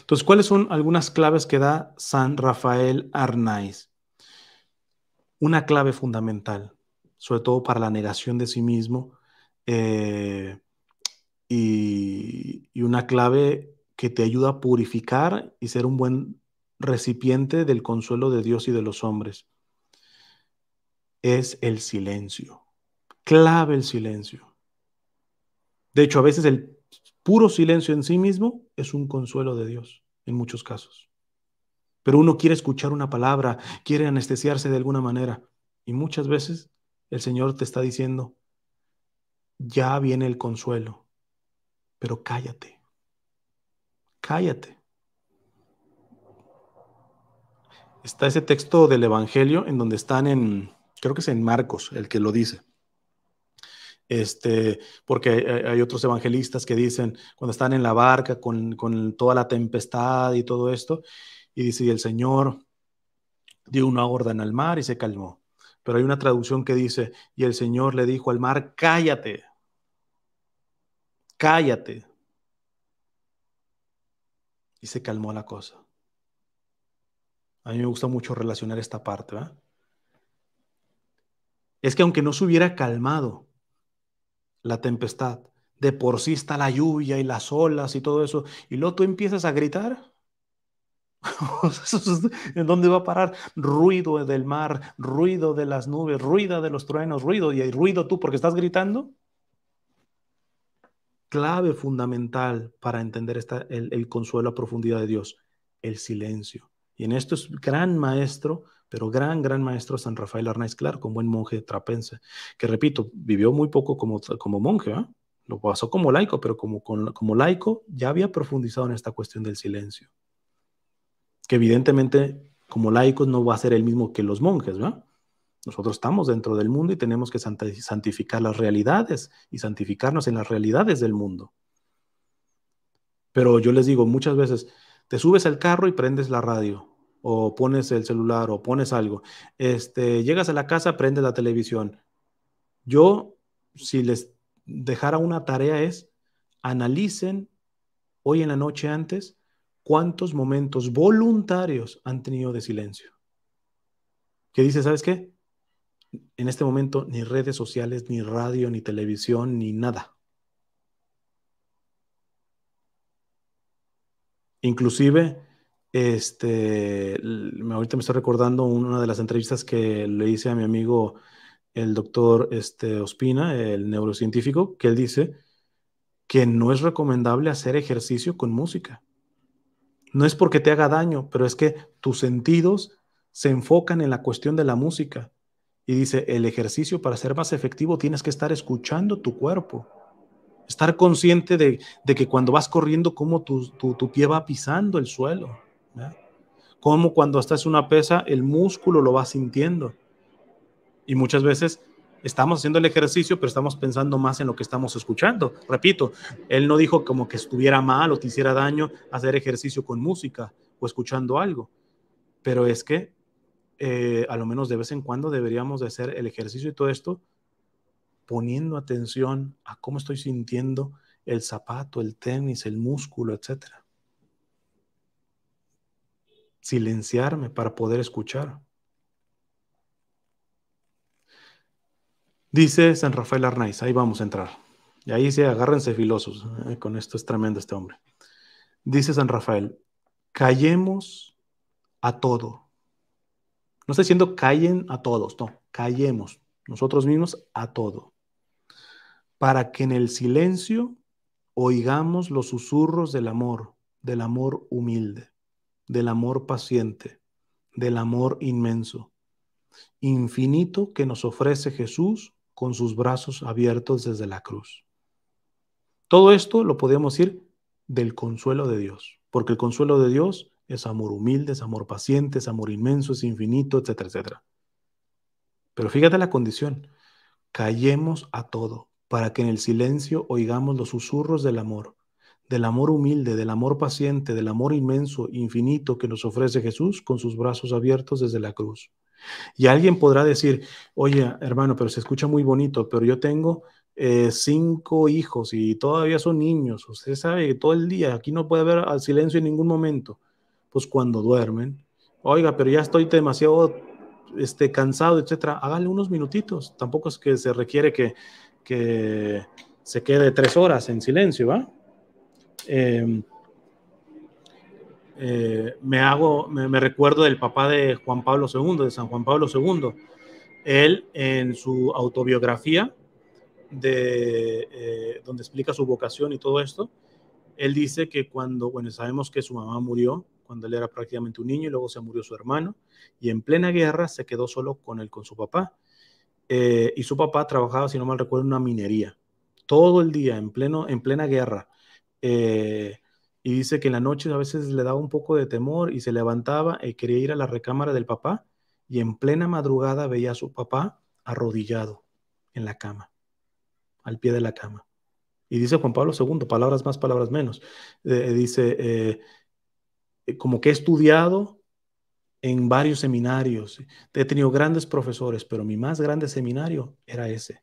Entonces, ¿cuáles son algunas claves que da San Rafael Arnaiz? Una clave fundamental, sobre todo para la negación de sí mismo, eh, y, una clave que te ayuda a purificar y ser un buen recipiente del consuelo de Dios y de los hombres. Es el silencio. Clave el silencio. De hecho, a veces el puro silencio en sí mismo es un consuelo de Dios, en muchos casos. Pero uno quiere escuchar una palabra, quiere anestesiarse de alguna manera. Y muchas veces el Señor te está diciendo, ya viene el consuelo pero cállate. Cállate. Está ese texto del Evangelio en donde están en, creo que es en Marcos el que lo dice. Este, porque hay otros evangelistas que dicen, cuando están en la barca con, con toda la tempestad y todo esto, y dice, y el Señor dio una orden al mar y se calmó. Pero hay una traducción que dice, y el Señor le dijo al mar, cállate, cállate. Y se calmó la cosa. A mí me gusta mucho relacionar esta parte, Es que aunque no se hubiera calmado la tempestad, de por sí está la lluvia y las olas y todo eso, y luego tú empiezas a gritar. ¿En dónde va a parar? Ruido del mar, ruido de las nubes, ruido de los truenos, ruido y hay ruido tú porque estás gritando clave fundamental para entender esta, el, consuelo a profundidad de Dios, el silencio. Y en esto es gran maestro, pero gran, gran maestro San Rafael Arnaiz, Clark un buen monje trapense, que repito, vivió muy poco como, como monje, lo pasó como laico, pero como, como laico ya había profundizado en esta cuestión del silencio. Que evidentemente como laicos no va a ser el mismo que los monjes, ¿verdad? Nosotros estamos dentro del mundo y tenemos que santificar las realidades y santificarnos en las realidades del mundo. Pero yo les digo muchas veces, te subes al carro y prendes la radio o pones el celular o pones algo. Este, llegas a la casa, prendes la televisión. Yo, si les dejara una tarea es, analicen hoy en la noche antes cuántos momentos voluntarios han tenido de silencio. qué dice, ¿sabes qué? en este momento ni redes sociales, ni radio, ni televisión, ni nada. Inclusive, este, ahorita me estoy recordando una de las entrevistas que le hice a mi amigo el doctor este, Ospina, el neurocientífico, que él dice que no es recomendable hacer ejercicio con música. No es porque te haga daño, pero es que tus sentidos se enfocan en la cuestión de la música y dice, el ejercicio para ser más efectivo tienes que estar escuchando tu cuerpo, estar consciente de, que cuando vas corriendo, como tu, pie va pisando el suelo, Como cuando estás una pesa, el músculo lo va sintiendo. Y muchas veces estamos haciendo el ejercicio, pero estamos pensando más en lo que estamos escuchando. Repito, él no dijo como que estuviera mal o te hiciera daño hacer ejercicio con música o escuchando algo, pero es que eh, a lo menos de vez en cuando deberíamos de hacer el ejercicio y todo esto poniendo atención a cómo estoy sintiendo el zapato, el tenis, el músculo, etc. Silenciarme para poder escuchar. Dice San Rafael Arnaiz, ahí vamos a entrar. Y ahí se agárrense filosos, eh, con esto es tremendo este hombre. Dice San Rafael, callemos a todo no está diciendo callen a todos, no, callemos nosotros mismos a todo. Para que en el silencio oigamos los susurros del amor, del amor humilde, del amor paciente, del amor inmenso, infinito que nos ofrece Jesús con sus brazos abiertos desde la cruz. Todo esto lo podemos decir del consuelo de Dios, porque el consuelo de Dios es amor humilde, es amor paciente, es amor inmenso, es infinito, etcétera, etcétera. Pero fíjate la condición. Callemos a todo para que en el silencio oigamos los susurros del amor, del amor humilde, del amor paciente, del amor inmenso, infinito que nos ofrece Jesús con sus brazos abiertos desde la cruz. Y alguien podrá decir, oye, hermano, pero se escucha muy bonito, pero yo tengo eh, cinco hijos y todavía son niños. Usted sabe que todo el día aquí no puede haber al ah, silencio en ningún momento pues cuando duermen, oiga, pero ya estoy demasiado este, cansado, etcétera, hágale unos minutitos. Tampoco es que se requiere que, que se quede tres horas en silencio, ¿va? Em, eh, me hago, me recuerdo del papá de Juan Pablo II, de San Juan Pablo II. Él en su autobiografía, de, eh, donde explica su vocación y todo esto, él dice que cuando, bueno, sabemos que su mamá murió, cuando él era prácticamente un niño y luego se murió su hermano y en plena guerra se quedó solo con él, con su papá. Eh, y su papá trabajaba, si no mal recuerdo, en una minería, todo el día, en, pleno, en plena guerra. Eh, y dice que en la noche a veces le daba un poco de temor y se levantaba y quería ir a la recámara del papá y en plena madrugada veía a su papá arrodillado en la cama, al pie de la cama. Y dice Juan Pablo II, palabras más, palabras menos. Eh, dice, eh, como que he estudiado en varios seminarios, he tenido grandes profesores, pero mi más grande seminario era ese.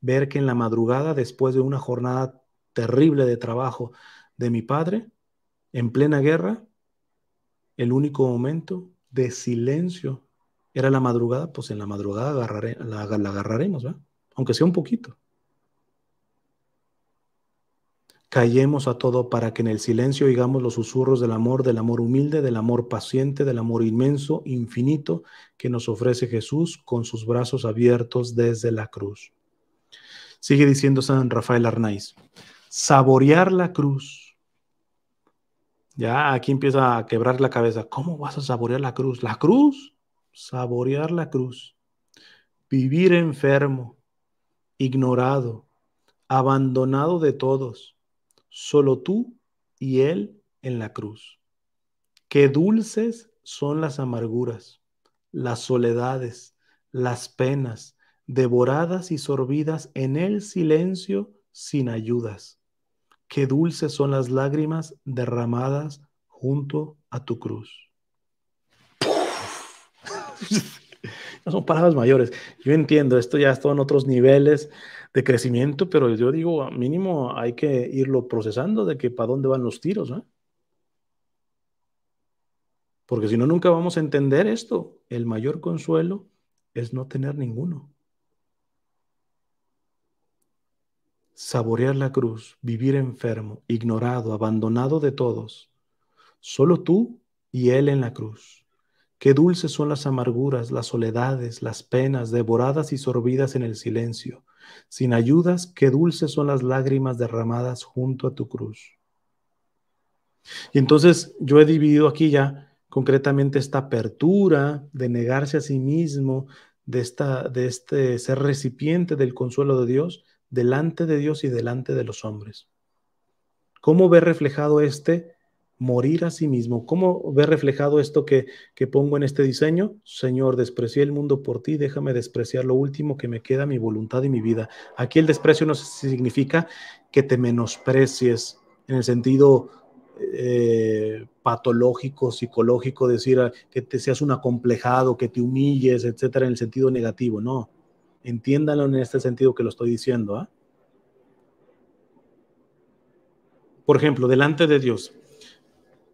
Ver que en la madrugada, después de una jornada terrible de trabajo de mi padre, en plena guerra, el único momento de silencio era la madrugada, pues en la madrugada la, agarraremos, aunque sea un poquito. Callemos a todo para que en el silencio oigamos los susurros del amor, del amor humilde, del amor paciente, del amor inmenso, infinito, que nos ofrece Jesús con sus brazos abiertos desde la cruz. Sigue diciendo San Rafael Arnaiz, saborear la cruz. Ya aquí empieza a quebrar la cabeza. ¿Cómo vas a saborear la cruz? La cruz, saborear la cruz. Vivir enfermo, ignorado, abandonado de todos solo tú y Él en la cruz. Qué dulces son las amarguras, las soledades, las penas, devoradas y sorbidas en el silencio sin ayudas. Qué dulces son las lágrimas derramadas junto a tu cruz. no son palabras mayores. Yo entiendo, esto ya está en otros niveles de crecimiento, pero yo digo, mínimo hay que irlo procesando de que para dónde van los tiros, Porque si no, nunca vamos a entender esto. El mayor consuelo es no tener ninguno. Saborear la cruz, vivir enfermo, ignorado, abandonado de todos. Solo tú y Él en la cruz. Qué dulces son las amarguras, las soledades, las penas, devoradas y sorbidas en el silencio sin ayudas, qué dulces son las lágrimas derramadas junto a tu cruz. Y entonces yo he dividido aquí ya concretamente esta apertura de negarse a sí mismo, de, esta, de este ser recipiente del consuelo de Dios, delante de Dios y delante de los hombres. ¿Cómo ve reflejado este morir a sí mismo. ¿Cómo ve reflejado esto que, pongo en este diseño? Señor, desprecié el mundo por ti, déjame despreciar lo último que me queda, mi voluntad y mi vida. Aquí el desprecio no significa que te menosprecies en el sentido eh, patológico, psicológico, decir ah, que te seas un acomplejado, que te humilles, etcétera, en el sentido negativo, no. Entiéndanlo en este sentido que lo estoy diciendo. ¿ah? Por ejemplo, delante de Dios,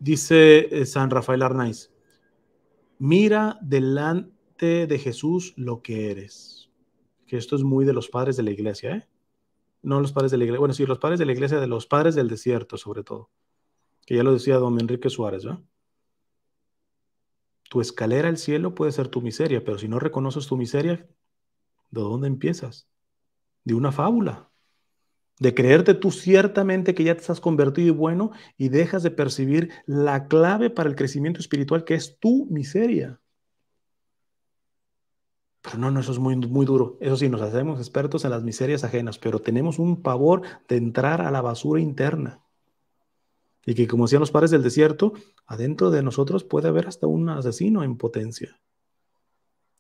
Dice eh, San Rafael Arnaiz, mira delante de Jesús lo que eres. Que esto es muy de los padres de la iglesia, ¿eh? No los padres de la iglesia, bueno, sí, los padres de la iglesia, de los padres del desierto, sobre todo. Que ya lo decía don Enrique Suárez, Tu escalera al cielo puede ser tu miseria, pero si no reconoces tu miseria, ¿de dónde empiezas? De una fábula de creerte tú ciertamente que ya te has convertido y bueno y dejas de percibir la clave para el crecimiento espiritual que es tu miseria. Pero no, no, eso es muy, muy duro. Eso sí, nos hacemos expertos en las miserias ajenas, pero tenemos un pavor de entrar a la basura interna. Y que, como decían los padres del desierto, adentro de nosotros puede haber hasta un asesino en potencia.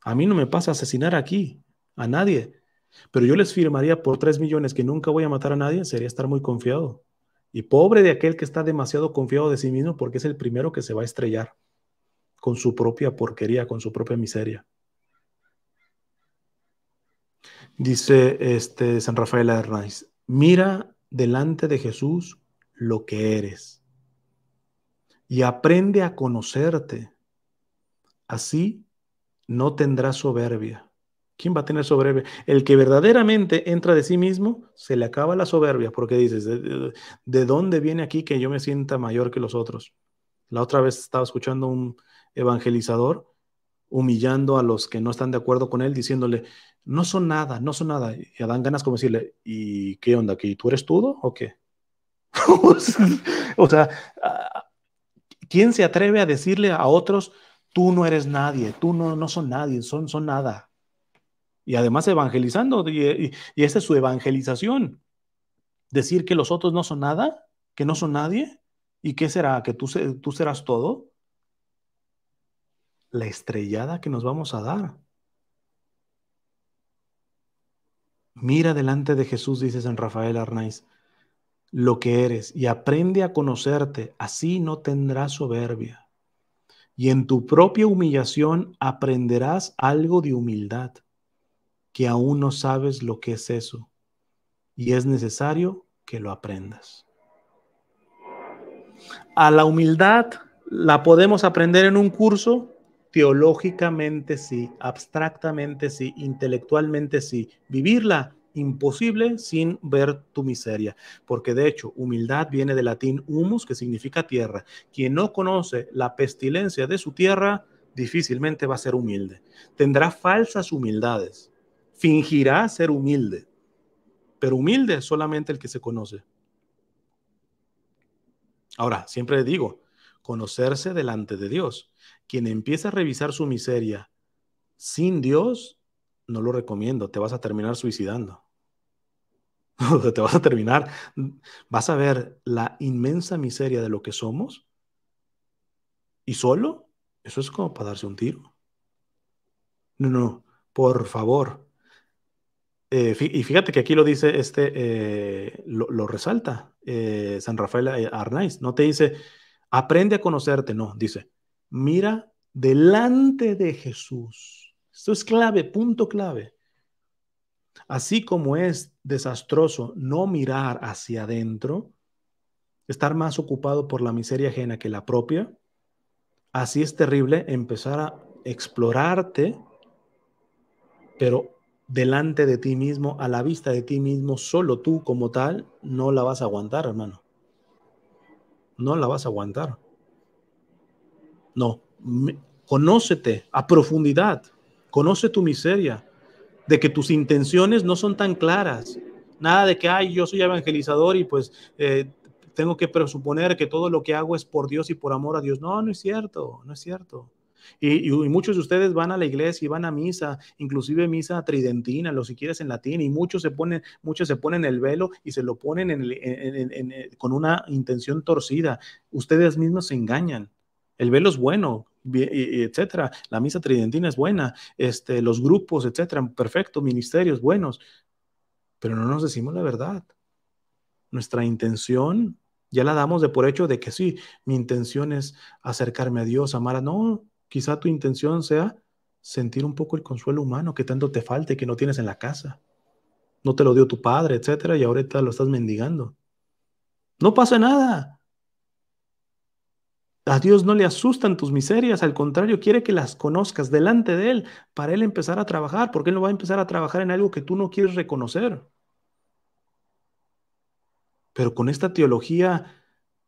A mí no me pasa asesinar aquí, a nadie, pero yo les firmaría por 3 millones que nunca voy a matar a nadie, sería estar muy confiado. Y pobre de aquel que está demasiado confiado de sí mismo porque es el primero que se va a estrellar con su propia porquería, con su propia miseria. Dice este San Rafael Hernández, mira delante de Jesús lo que eres y aprende a conocerte. Así no tendrás soberbia ¿Quién va a tener soberbia? El que verdaderamente entra de sí mismo, se le acaba la soberbia, porque dices, ¿de, dónde viene aquí que yo me sienta mayor que los otros? La otra vez estaba escuchando un evangelizador humillando a los que no están de acuerdo con él, diciéndole, no son nada, no son nada. Y dan ganas como decirle, ¿y qué onda? ¿Que tú eres todo o qué? o sea, ah, ¿quién se atreve a decirle a otros, tú no eres nadie, tú no, no son nadie, son, son nada? y además evangelizando, y, esa es su evangelización. Decir que los otros no son nada, que no son nadie, y qué será, que tú, tú serás todo. La estrellada que nos vamos a dar. Mira delante de Jesús, dice San Rafael Arnaiz, lo que eres y aprende a conocerte, así no tendrás soberbia. Y en tu propia humillación aprenderás algo de humildad que aún no sabes lo que es eso y es necesario que lo aprendas. A la humildad la podemos aprender en un curso, teológicamente sí, abstractamente sí, intelectualmente sí, vivirla imposible sin ver tu miseria, porque de hecho humildad viene del latín humus, que significa tierra. Quien no conoce la pestilencia de su tierra, difícilmente va a ser humilde. Tendrá falsas humildades fingirá ser humilde, pero humilde es solamente el que se conoce. Ahora, siempre digo, conocerse delante de Dios. Quien empieza a revisar su miseria sin Dios, no lo recomiendo, te vas a terminar suicidando. te vas a terminar, vas a ver la inmensa miseria de lo que somos y solo, eso es como para darse un tiro. No, no, por favor, eh, y fíjate que aquí lo dice este, eh, lo, resalta eh, San Rafael Arnaiz. No te dice, aprende a conocerte, no, dice, mira delante de Jesús. Esto es clave, punto clave. Así como es desastroso no mirar hacia adentro, estar más ocupado por la miseria ajena que la propia, así es terrible empezar a explorarte, pero delante de ti mismo, a la vista de ti mismo, solo tú como tal, no la vas a aguantar, hermano. No la vas a aguantar. No, conócete a profundidad, conoce tu miseria, de que tus intenciones no son tan claras. Nada de que, ay, yo soy evangelizador y pues eh, tengo que presuponer que todo lo que hago es por Dios y por amor a Dios. No, no es cierto, no es cierto. Y, muchos de ustedes van a la iglesia y van a misa, inclusive misa tridentina, lo si quieres en latín, y muchos se ponen, muchos se ponen el velo y se lo ponen eh, con una intención torcida. Ustedes mismos se engañan. El velo es bueno, etcétera. La misa tridentina es buena, este, los grupos, etcétera, perfecto, ministerios buenos, pero no nos decimos la verdad. Nuestra intención ya la damos de por hecho de que sí, mi intención es acercarme a Dios, amar a... No, Quizá tu intención sea sentir un poco el consuelo humano que tanto te falta y que no tienes en la casa. No te lo dio tu padre, etcétera, y ahorita lo estás mendigando. No pasa nada. A Dios no le asustan tus miserias, al contrario, quiere que las conozcas delante de Él para Él empezar a trabajar, porque Él no va a empezar a trabajar en algo que tú no quieres reconocer. Pero con esta teología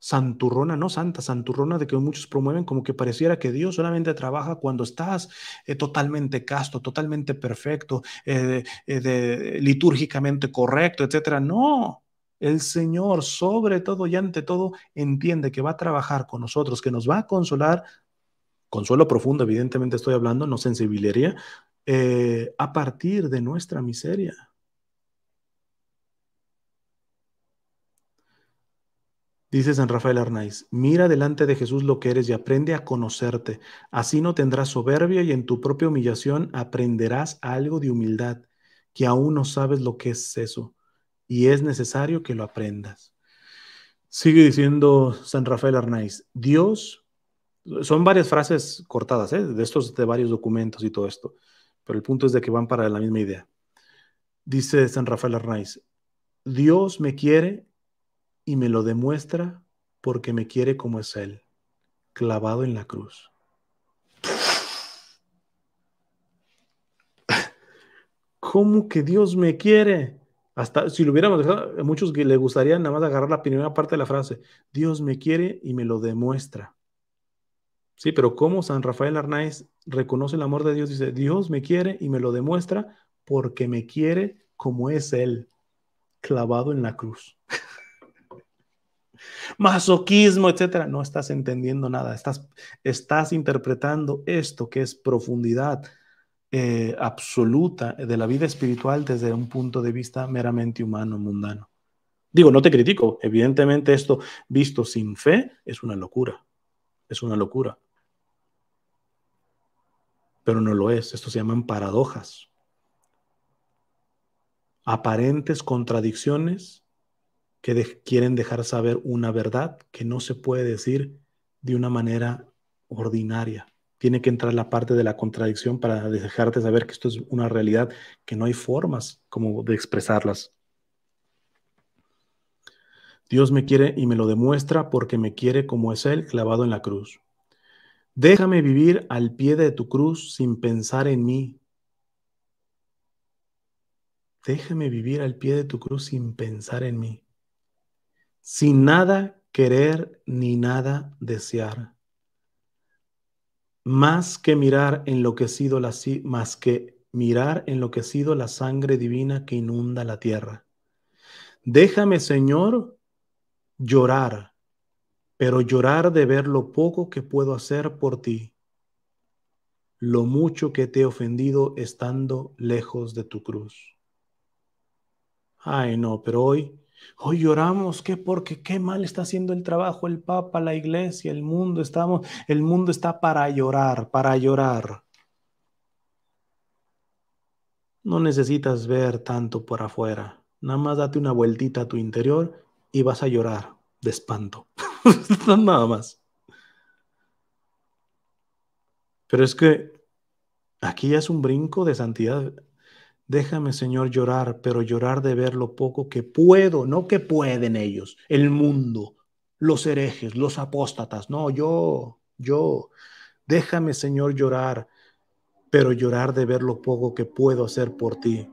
santurrona, no santa, santurrona de que muchos promueven como que pareciera que Dios solamente trabaja cuando estás eh, totalmente casto, totalmente perfecto, eh, eh, litúrgicamente correcto, etcétera. No, el Señor sobre todo y ante todo entiende que va a trabajar con nosotros, que nos va a consolar, consuelo profundo, evidentemente estoy hablando, no sensibilería, a partir de nuestra miseria. Dice San Rafael Arnaiz, mira delante de Jesús lo que eres y aprende a conocerte. Así no tendrás soberbia y en tu propia humillación aprenderás algo de humildad, que aún no sabes lo que es eso, y es necesario que lo aprendas. Sigue diciendo San Rafael Arnaiz, Dios, son varias frases cortadas, ¿eh? de estos de varios documentos y todo esto, pero el punto es de que van para la misma idea. Dice San Rafael Arnaiz, Dios me quiere y me lo demuestra porque me quiere como es Él, clavado en la cruz. ¿Cómo que Dios me quiere? Hasta si lo hubiéramos dejado, a muchos le gustaría nada más agarrar la primera parte de la frase, Dios me quiere y me lo demuestra. Sí, pero ¿cómo San Rafael Arnaiz reconoce el amor de Dios? Dice, Dios me quiere y me lo demuestra porque me quiere como es Él, clavado en la cruz masoquismo, etcétera. No estás entendiendo nada, estás, estás interpretando esto que es profundidad eh, absoluta de la vida espiritual desde un punto de vista meramente humano, mundano. Digo, no te critico, evidentemente esto visto sin fe es una locura, es una locura. Pero no lo es, esto se llaman paradojas aparentes contradicciones que quieren dejar saber una verdad que no se puede decir de una manera ordinaria. Tiene que entrar la parte de la contradicción para dejarte saber que esto es una realidad, que no hay formas como de expresarlas. Dios me quiere y me lo demuestra porque me quiere como es Él clavado en la cruz. Déjame vivir al pie de tu cruz sin pensar en mí. Déjame vivir al pie de tu cruz sin pensar en mí sin nada querer ni nada desear. Más que mirar enloquecido la, más que mirar enloquecido la sangre divina que inunda la tierra. Déjame, Señor, llorar, pero llorar de ver lo poco que puedo hacer por ti, lo mucho que te he ofendido estando lejos de tu cruz. Ay, no, pero hoy Hoy lloramos, ¿qué? Porque qué mal está haciendo el trabajo el Papa, la Iglesia, el mundo. Estamos, el mundo está para llorar, para llorar. No necesitas ver tanto por afuera. Nada más date una vueltita a tu interior y vas a llorar de espanto. Nada más. Pero es que aquí ya es un brinco de santidad Déjame, Señor, llorar, pero llorar de ver lo poco que puedo, no que pueden ellos, el mundo, los herejes, los apóstatas, no, yo, yo. Déjame, Señor, llorar, pero llorar de ver lo poco que puedo hacer por ti,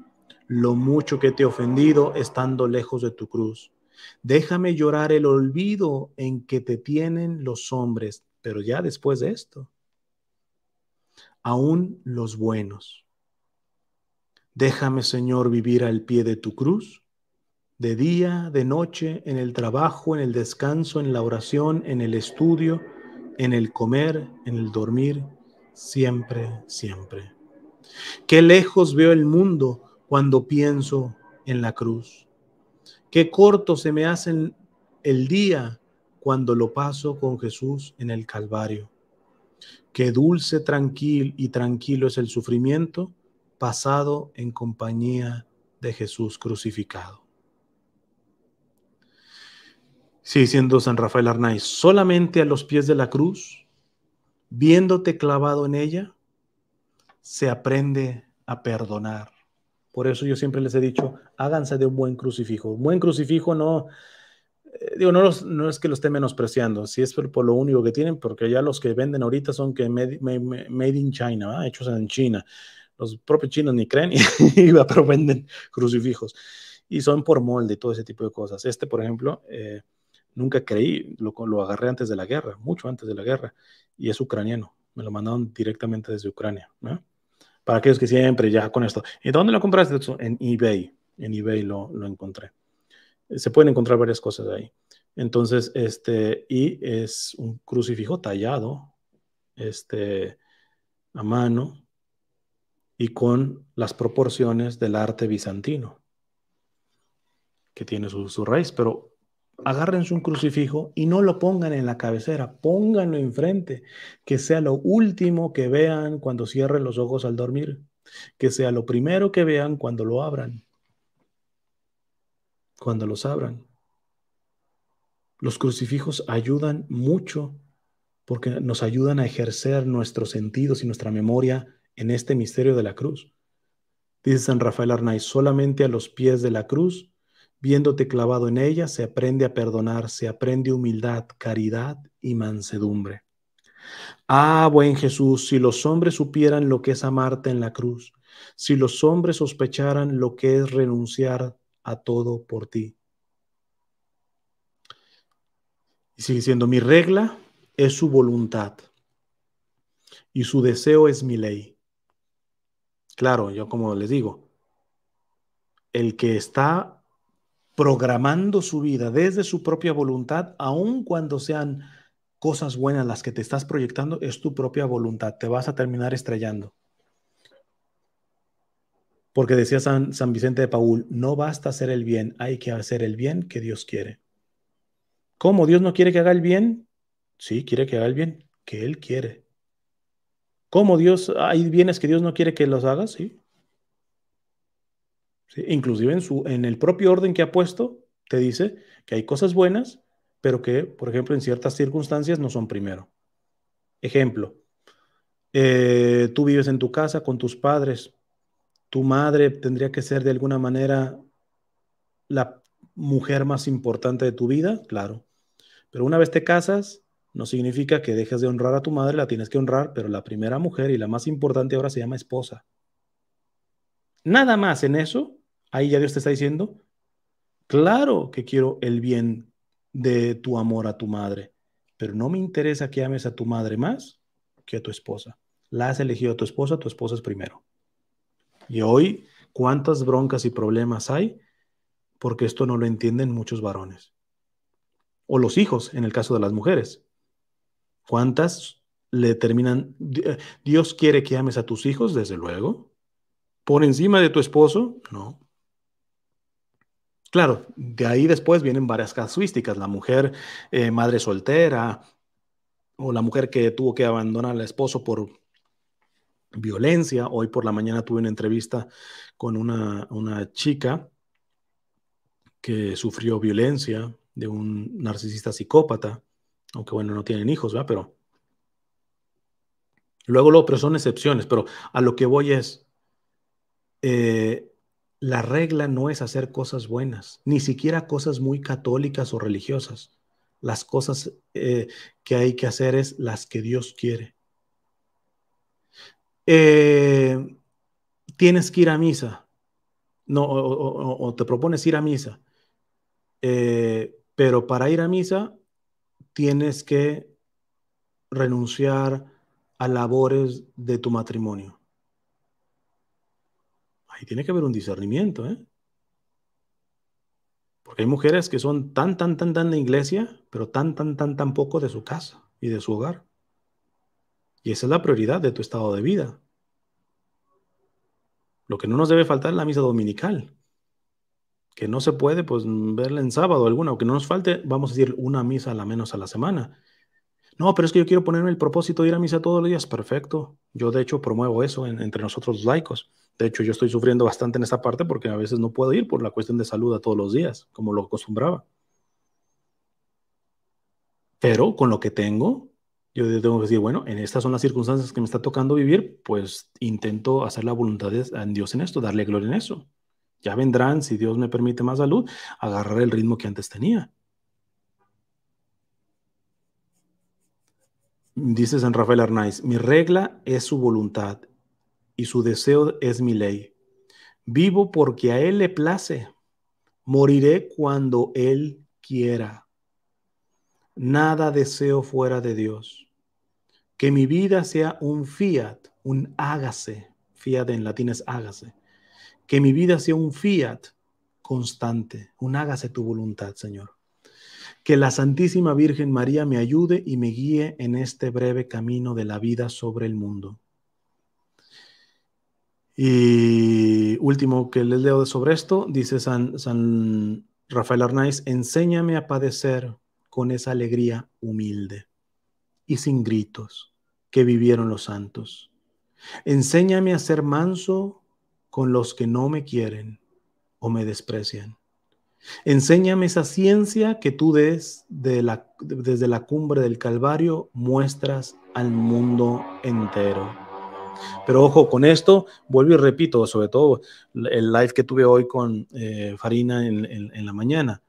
lo mucho que te he ofendido estando lejos de tu cruz. Déjame llorar el olvido en que te tienen los hombres, pero ya después de esto, aún los buenos Déjame, Señor, vivir al pie de tu cruz, de día, de noche, en el trabajo, en el descanso, en la oración, en el estudio, en el comer, en el dormir, siempre, siempre. Qué lejos veo el mundo cuando pienso en la cruz. Qué corto se me hace el día cuando lo paso con Jesús en el Calvario. Qué dulce, tranquil y tranquilo es el sufrimiento pasado en compañía de Jesús crucificado. Sí, siendo San Rafael Arnaiz, solamente a los pies de la cruz, viéndote clavado en ella, se aprende a perdonar. Por eso yo siempre les he dicho, háganse de un buen crucifijo. Un buen crucifijo no, eh, digo, no, es que lo esté menospreciando, si es por, lo único que tienen, porque ya los que venden ahorita son que made, in China, hechos en China. Los propios chinos ni creen, pero venden crucifijos. Y son por molde, todo ese tipo de cosas. Este, por ejemplo, eh, nunca creí, lo, lo agarré antes de la guerra, mucho antes de la guerra, y es ucraniano. Me lo mandaron directamente desde Ucrania. Para aquellos que siempre ya con esto. ¿Y dónde lo compraste? En eBay. En eBay lo, lo encontré. Eh, se pueden encontrar varias cosas ahí. Entonces, este, y es un crucifijo tallado, este, a mano, y con las proporciones del arte bizantino, que tiene su, raíz, pero agárrense un crucifijo y no lo pongan en la cabecera, pónganlo enfrente, que sea lo último que vean cuando cierren los ojos al dormir, que sea lo primero que vean cuando lo abran, cuando los abran. Los crucifijos ayudan mucho porque nos ayudan a ejercer nuestros sentidos y nuestra memoria en este misterio de la cruz. Dice San Rafael Arnaiz, solamente a los pies de la cruz, viéndote clavado en ella, se aprende a perdonar, se aprende humildad, caridad y mansedumbre. Ah, buen Jesús, si los hombres supieran lo que es amarte en la cruz, si los hombres sospecharan lo que es renunciar a todo por ti. Y sigue siendo mi regla es su voluntad y su deseo es mi ley. Claro, yo como les digo, el que está programando su vida desde su propia voluntad, aun cuando sean cosas buenas las que te estás proyectando, es tu propia voluntad. Te vas a terminar estrellando. Porque decía San, San Vicente de Paul, no basta hacer el bien, hay que hacer el bien que Dios quiere. ¿Cómo? ¿Dios no quiere que haga el bien? Sí, quiere que haga el bien, que Él quiere. ¿Cómo Dios? Hay bienes que Dios no quiere que los hagas, ¿sí? Inclusive en, su, en el propio orden que ha puesto, te dice que hay cosas buenas, pero que, por ejemplo, en ciertas circunstancias no son primero. Ejemplo, eh, tú vives en tu casa con tus padres, tu madre tendría que ser de alguna manera la mujer más importante de tu vida, claro. Pero una vez te casas, no significa que dejes de honrar a tu madre, la tienes que honrar, pero la primera mujer y la más importante ahora se llama esposa. Nada más en eso, ahí ya Dios te está diciendo, claro que quiero el bien de tu amor a tu madre, pero no me interesa que ames a tu madre más que a tu esposa. La has elegido a tu esposa, tu esposa es primero. Y hoy, ¿cuántas broncas y problemas hay? Porque esto no lo entienden muchos varones. O los hijos, en el caso de las mujeres ¿Cuántas le terminan? Eh, Dios quiere que ames a tus hijos, desde luego. ¿Por encima de tu esposo? No. Claro, de ahí después vienen varias casuísticas. La mujer eh, madre soltera o la mujer que tuvo que abandonar al esposo por violencia. Hoy por la mañana tuve una entrevista con una chica que sufrió violencia de un narcisista psicópata. Aunque bueno, no tienen hijos, ¿va? Pero. Luego, luego, pero son excepciones, pero a lo que voy es. Eh, la regla no es hacer cosas buenas, ni siquiera cosas muy católicas o religiosas. Las cosas eh, que hay que hacer es las que Dios quiere. Eh, tienes que ir a misa, no, o, te propones ir a misa, pero para ir a misa tienes que renunciar a labores de tu matrimonio. Ahí tiene que haber un discernimiento, ¿eh? Porque hay mujeres que son tan, tan, tan, tan de iglesia, pero tan, tan, tan, tan poco de su casa y de su hogar. Y esa es la prioridad de tu estado de vida. Lo que no nos debe faltar es la misa dominical que no se puede, pues mm, verla en sábado alguna, o que no nos falte, vamos a decir una misa a la menos a la semana. No, pero es que yo quiero ponerme el propósito de ir a misa todos los días. Perfecto. Yo de hecho promuevo eso entre nosotros los laicos. De hecho, yo estoy sufriendo bastante en esta parte porque a veces no puedo ir por la cuestión de salud a todos los días, como lo acostumbraba. Pero con lo que tengo, yo tengo que decir, bueno, en estas son las circunstancias que me está tocando vivir, pues intento hacer la voluntad de Dios en esto, darle gloria en eso. Ya vendrán, si Dios me permite más salud, agarrar el ritmo que antes tenía. Dice San Rafael Arnaiz, mi regla es su voluntad y su deseo es mi ley. Vivo porque a Él le place. Moriré cuando Él quiera. Nada deseo fuera de Dios. Que mi vida sea un fiat, un hágase. Fiat en latín es hágase que mi vida sea un fiat constante, un hágase tu voluntad, Señor. Que la Santísima Virgen María me ayude y me guíe en este breve camino de la vida sobre el mundo. Y último que les leo sobre esto, dice San, Rafael Arnaiz, enséñame a padecer con esa alegría humilde y sin gritos que vivieron los santos. Enséñame a ser manso con los que no me quieren o me desprecian. Enséñame esa ciencia que tú des desde la cumbre del Calvario, muestras al mundo entero. Pero ojo, con esto, vuelvo y repito, sobre todo el live que tuve hoy con eh, Farina en, la mañana.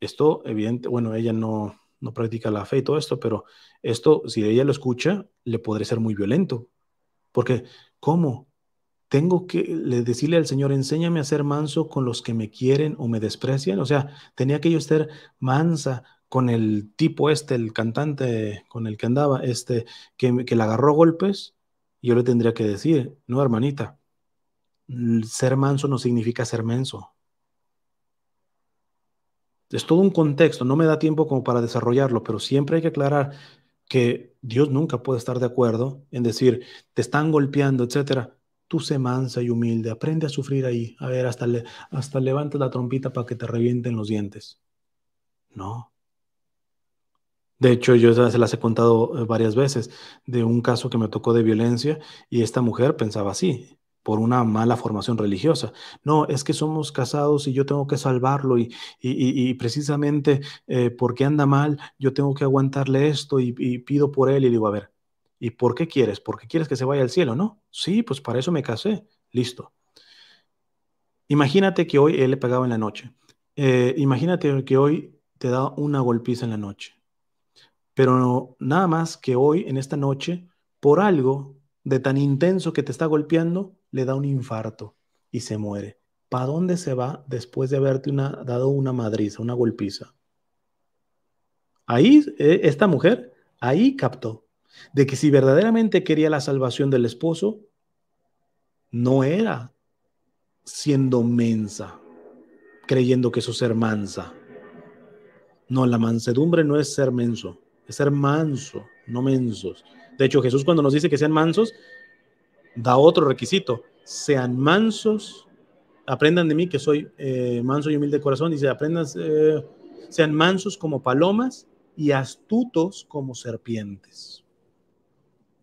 Esto, evidente, bueno, ella no, no practica la fe y todo esto, pero esto, si ella lo escucha, le podría ser muy violento. Porque, ¿cómo? tengo que decirle al Señor, enséñame a ser manso con los que me quieren o me desprecian. O sea, tenía que yo ser mansa con el tipo este, el cantante con el que andaba, este, que, que le agarró golpes. Yo le tendría que decir, no, hermanita, ser manso no significa ser menso. Es todo un contexto, no me da tiempo como para desarrollarlo, pero siempre hay que aclarar que Dios nunca puede estar de acuerdo en decir, te están golpeando, etcétera tú se mansa y humilde, aprende a sufrir ahí. A ver, hasta, levanta la trompita para que te revienten los dientes. No. De hecho, yo se las he contado eh, varias veces de un caso que me tocó de violencia y esta mujer pensaba así, por una mala formación religiosa. No, es que somos casados y yo tengo que salvarlo y, precisamente eh, porque anda mal, yo tengo que aguantarle esto y, pido por él y digo, a ver, ¿Y por qué quieres? Porque quieres que se vaya al cielo? No, sí, pues para eso me casé. Listo. Imagínate que hoy él le pegaba en la noche. Eh, imagínate que hoy te da una golpiza en la noche. Pero nada más que hoy, en esta noche, por algo de tan intenso que te está golpeando, le da un infarto y se muere. ¿Para dónde se va después de haberte una, dado una madriza, una golpiza? Ahí, eh, esta mujer, ahí captó de que si verdaderamente quería la salvación del esposo, no era siendo mensa, creyendo que eso es ser mansa. No, la mansedumbre no es ser menso, es ser manso, no mensos. De hecho, Jesús cuando nos dice que sean mansos, da otro requisito, sean mansos, aprendan de mí que soy eh, manso y humilde de corazón, dice, aprendan, eh, sean mansos como palomas y astutos como serpientes.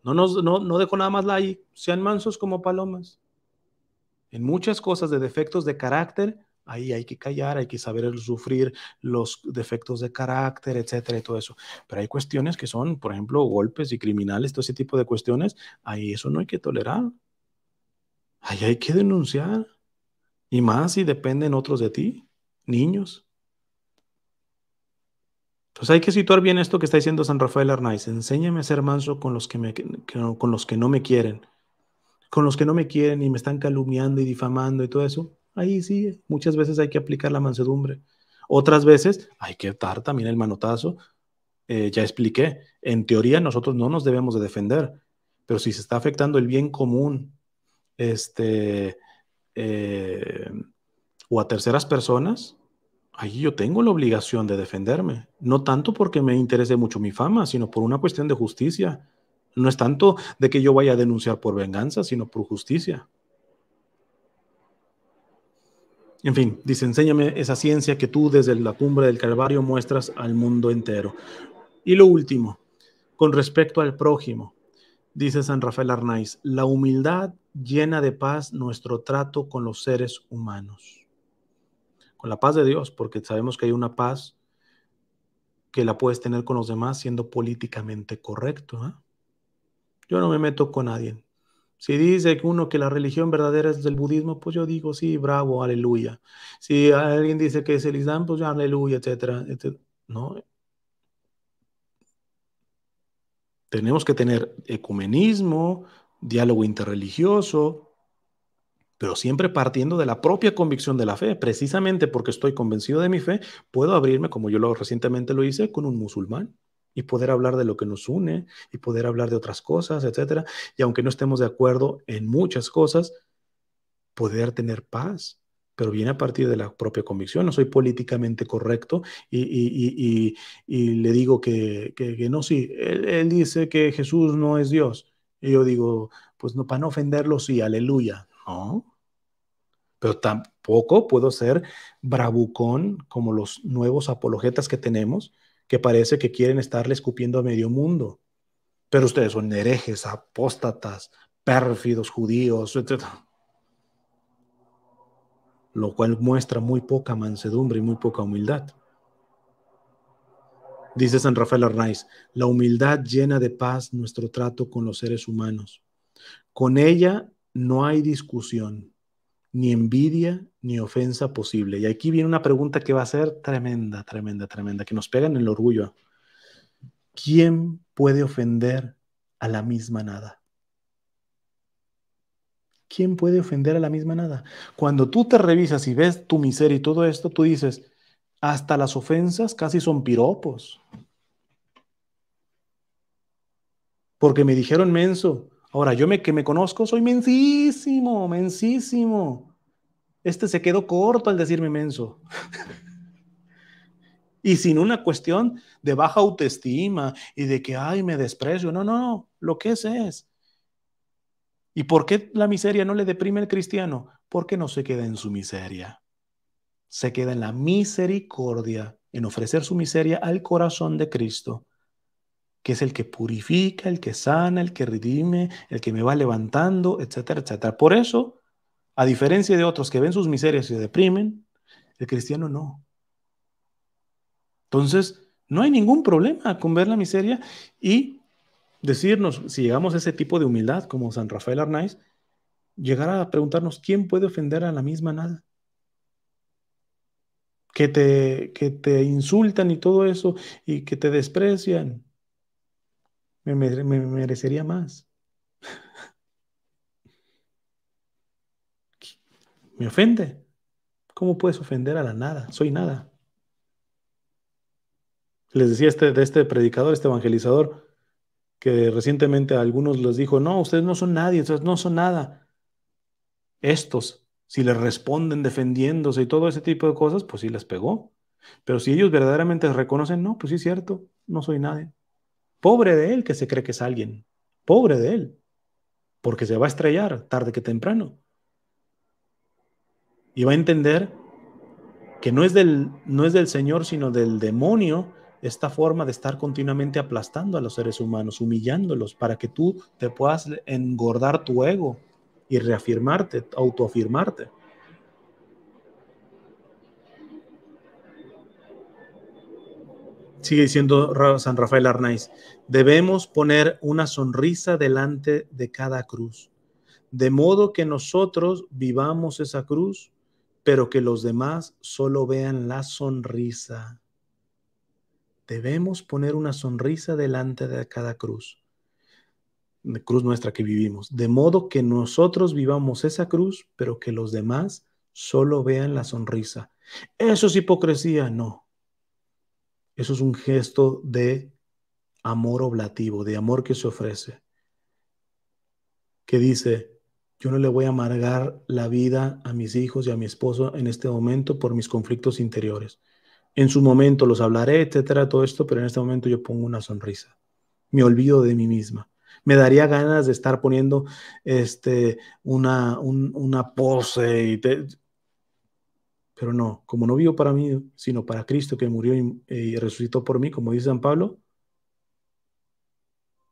No, nos, no, nada más la ahí. Sean mansos como palomas. En muchas cosas de defectos de carácter, ahí hay que callar, hay que saber sufrir los defectos de carácter, etcétera, y todo eso. Pero hay cuestiones que son, por ejemplo, golpes y criminales, todo ese tipo de cuestiones, ahí eso no hay que tolerar. Ahí hay que denunciar. Y más si dependen otros de ti, niños. Entonces pues hay que situar bien esto que está diciendo San Rafael Arnaiz. Enséñame a ser manso con los que, con los que no me quieren. Con los que no me quieren y me están calumniando y difamando y todo eso. Ahí sí, muchas veces hay que aplicar la mansedumbre. Otras veces hay que dar también el manotazo. Eh, ya expliqué, en teoría nosotros no nos debemos de defender, pero si se está afectando el bien común este, eh, o a terceras personas, ahí yo tengo la obligación de defenderme. No tanto porque me interese mucho mi fama, sino por una cuestión de justicia. No es tanto de que yo vaya a denunciar por venganza, sino por justicia. En fin, dice, enséñame esa ciencia que tú desde la cumbre del Calvario muestras al mundo entero. Y lo último, con respecto al prójimo, dice San Rafael Arnaiz, la humildad llena de paz nuestro trato con los seres humanos con la paz de Dios, porque sabemos que hay una paz que la puedes tener con los demás siendo políticamente correcto. ¿ah? Yo no me meto con nadie. Si dice uno que la religión verdadera es del budismo, pues yo digo, sí, bravo, aleluya. Si alguien dice que es el Islam, pues ya, aleluya, etcétera, No. Tenemos que tener ecumenismo, diálogo interreligioso, pero siempre partiendo de la propia convicción de la fe. Precisamente porque estoy convencido de mi fe, puedo abrirme, como yo recientemente lo hice, con un musulmán y poder hablar de lo que nos une y poder hablar de otras cosas, etcétera. Y aunque no estemos de acuerdo en muchas cosas, poder tener paz. Pero viene a partir de la propia convicción. No soy políticamente correcto y, le digo que, no, sí. Él, dice que Jesús no es Dios. Y yo digo, pues no, para no ofenderlo, sí, aleluya. Pero tampoco puedo ser bravucón como los nuevos apologetas que tenemos, que parece que quieren estarle escupiendo a medio mundo. Pero ustedes son herejes, apóstatas, pérfidos, judíos, etc. Lo cual muestra muy poca mansedumbre y muy poca humildad. Dice San Rafael Arnaiz, la humildad llena de paz nuestro trato con los seres humanos. Con ella no hay discusión, ni envidia, ni ofensa posible. Y aquí viene una pregunta que va a ser tremenda, tremenda, tremenda, que nos pega en el orgullo. ¿Quién puede ofender a la misma nada? ¿Quién puede ofender a la misma nada? Cuando tú te revisas y ves tu miseria y todo esto, tú dices, hasta las ofensas casi son piropos. Porque me dijeron menso, Ahora, yo me, que me conozco, soy mensísimo, mensísimo. Este se quedó corto al decirme menso. y sin una cuestión de baja autoestima y de que, ay, me desprecio. No, no, no, lo que es es. ¿Y por qué la miseria no le deprime al cristiano? Porque no se queda en su miseria. Se queda en la misericordia, en ofrecer su miseria al corazón de Cristo que es el que purifica, el que sana, el que redime, el que me va levantando, etcétera, etcétera. Por eso, a diferencia de otros que ven sus miserias y se deprimen, el cristiano no. Entonces, no hay ningún problema con ver la miseria y decirnos, si llegamos a ese tipo de humildad como San Rafael Arnaiz, llegar a preguntarnos quién puede ofender a la misma nada. Que te, que te insultan y todo eso y que te desprecian me, merecería más. me ofende. ¿Cómo puedes ofender a la nada? Soy nada. Les decía este, de este predicador, este evangelizador, que recientemente a algunos les dijo, no, ustedes no son nadie, ustedes no son nada. Estos, si les responden defendiéndose y todo ese tipo de cosas, pues sí les pegó. Pero si ellos verdaderamente reconocen, no, pues sí es cierto, no soy nadie. Pobre de él que se cree que es alguien. Pobre de él. Porque se va a estrellar tarde que temprano. Y va a entender que no es del, no es del Señor, sino del demonio esta forma de estar continuamente aplastando a los seres humanos, humillándolos, para que tú te puedas engordar tu ego y reafirmarte, autoafirmarte. Sigue diciendo San Rafael Arnaiz, debemos poner una sonrisa delante de cada cruz, de modo que nosotros vivamos esa cruz, pero que los demás solo vean la sonrisa. Debemos poner una sonrisa delante de cada cruz, de cruz nuestra que vivimos, de modo que nosotros vivamos esa cruz, pero que los demás solo vean la sonrisa. Eso es hipocresía, no. Eso es un gesto de amor oblativo, de amor que se ofrece, que dice, yo no le voy a amargar la vida a mis hijos y a mi esposo en este momento por mis conflictos interiores. En su momento los hablaré, etcétera, todo esto, pero en este momento yo pongo una sonrisa. Me olvido de mí misma. Me daría ganas de estar poniendo este, una, una pose y pero no, como no vivo para mí, sino para Cristo que murió eh, y, resucitó por mí, como dice San Pablo,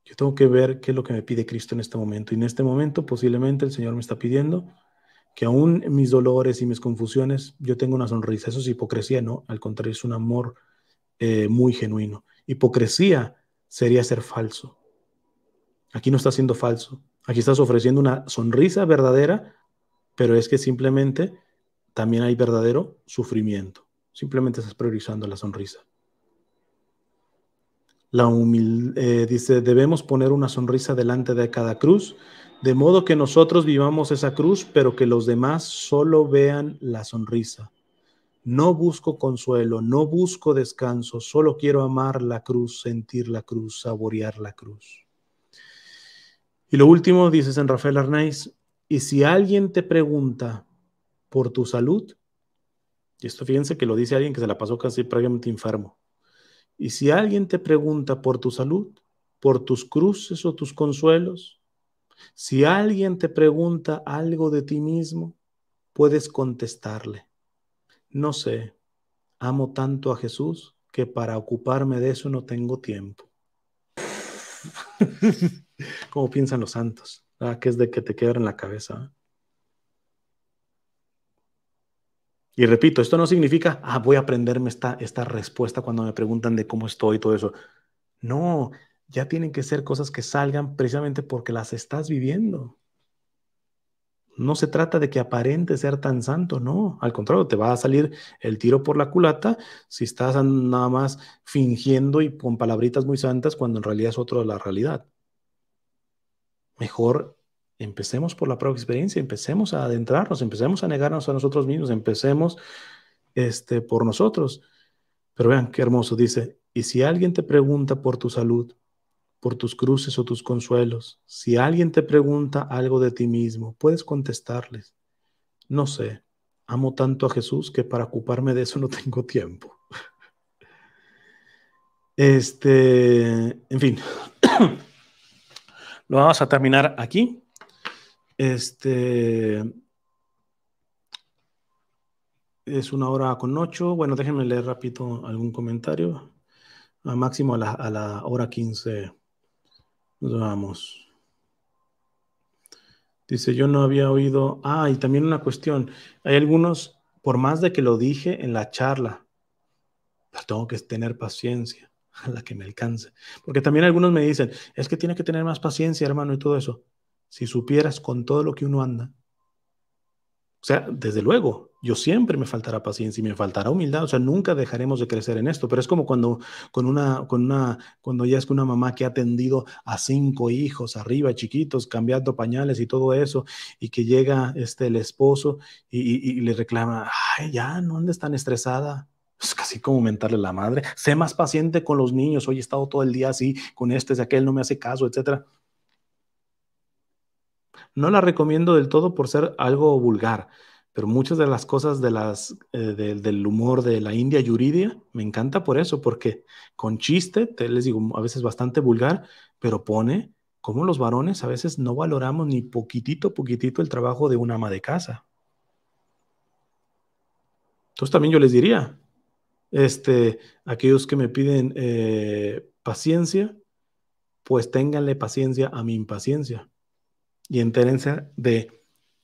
yo tengo que ver qué es lo que me pide Cristo en este momento. Y en este momento posiblemente el Señor me está pidiendo que aún mis dolores y mis confusiones yo tenga una sonrisa. Eso es hipocresía, no. Al contrario, es un amor eh, muy genuino. Hipocresía sería ser falso. Aquí no está siendo falso. Aquí estás ofreciendo una sonrisa verdadera, pero es que simplemente también hay verdadero sufrimiento. Simplemente estás priorizando la sonrisa. La eh, dice, debemos poner una sonrisa delante de cada cruz, de modo que nosotros vivamos esa cruz, pero que los demás solo vean la sonrisa. No busco consuelo, no busco descanso, solo quiero amar la cruz, sentir la cruz, saborear la cruz. Y lo último, dice San Rafael Arnaiz, y si alguien te pregunta, por tu salud. Y esto fíjense que lo dice alguien que se la pasó casi prácticamente enfermo. Y si alguien te pregunta por tu salud, por tus cruces o tus consuelos, si alguien te pregunta algo de ti mismo, puedes contestarle, no sé, amo tanto a Jesús que para ocuparme de eso no tengo tiempo. Como piensan los santos, que es de que te en la cabeza. ¿eh? Y repito, esto no significa, ah, voy a aprenderme esta, esta respuesta cuando me preguntan de cómo estoy y todo eso. No, ya tienen que ser cosas que salgan precisamente porque las estás viviendo. No se trata de que aparente ser tan santo, no. Al contrario, te va a salir el tiro por la culata si estás nada más fingiendo y con palabritas muy santas cuando en realidad es otro de la realidad. Mejor Empecemos por la propia experiencia, empecemos a adentrarnos, empecemos a negarnos a nosotros mismos, empecemos este, por nosotros. Pero vean qué hermoso dice, y si alguien te pregunta por tu salud, por tus cruces o tus consuelos, si alguien te pregunta algo de ti mismo, puedes contestarles, no sé, amo tanto a Jesús que para ocuparme de eso no tengo tiempo. Este, en fin, lo vamos a terminar aquí. Este. Es una hora con ocho. Bueno, déjenme leer rápido algún comentario. A máximo a la, hora quince nos vamos. Dice, yo no había oído. Ah, y también una cuestión. Hay algunos, por más de que lo dije en la charla, pues tengo que tener paciencia a la que me alcance. Porque también algunos me dicen, es que tiene que tener más paciencia, hermano, y todo eso si supieras con todo lo que uno anda. O sea, desde luego, yo siempre me faltará paciencia y me faltará humildad, o sea, nunca dejaremos de crecer en esto, pero es como cuando, con una, con una, cuando ya es que una mamá que ha atendido a cinco hijos arriba, chiquitos, cambiando pañales y todo eso, y que llega este, el esposo y, le reclama, ay, ya, no andes tan estresada, es casi como mentarle a la madre. Sé más paciente con los niños. Hoy he estado todo el día así, con este, de este, aquel, no me hace caso, etcétera. No la recomiendo del todo por ser algo vulgar, pero muchas de las cosas eh, del humor de la India Yuridia me encanta por eso, porque con chiste, les digo, a veces bastante vulgar, pero pone como los varones a veces no valoramos ni poquitito, poquitito el trabajo de una ama de casa. Entonces también yo les diría, este, aquellos que me piden eh, paciencia, pues ténganle paciencia a mi impaciencia. Y entérense de,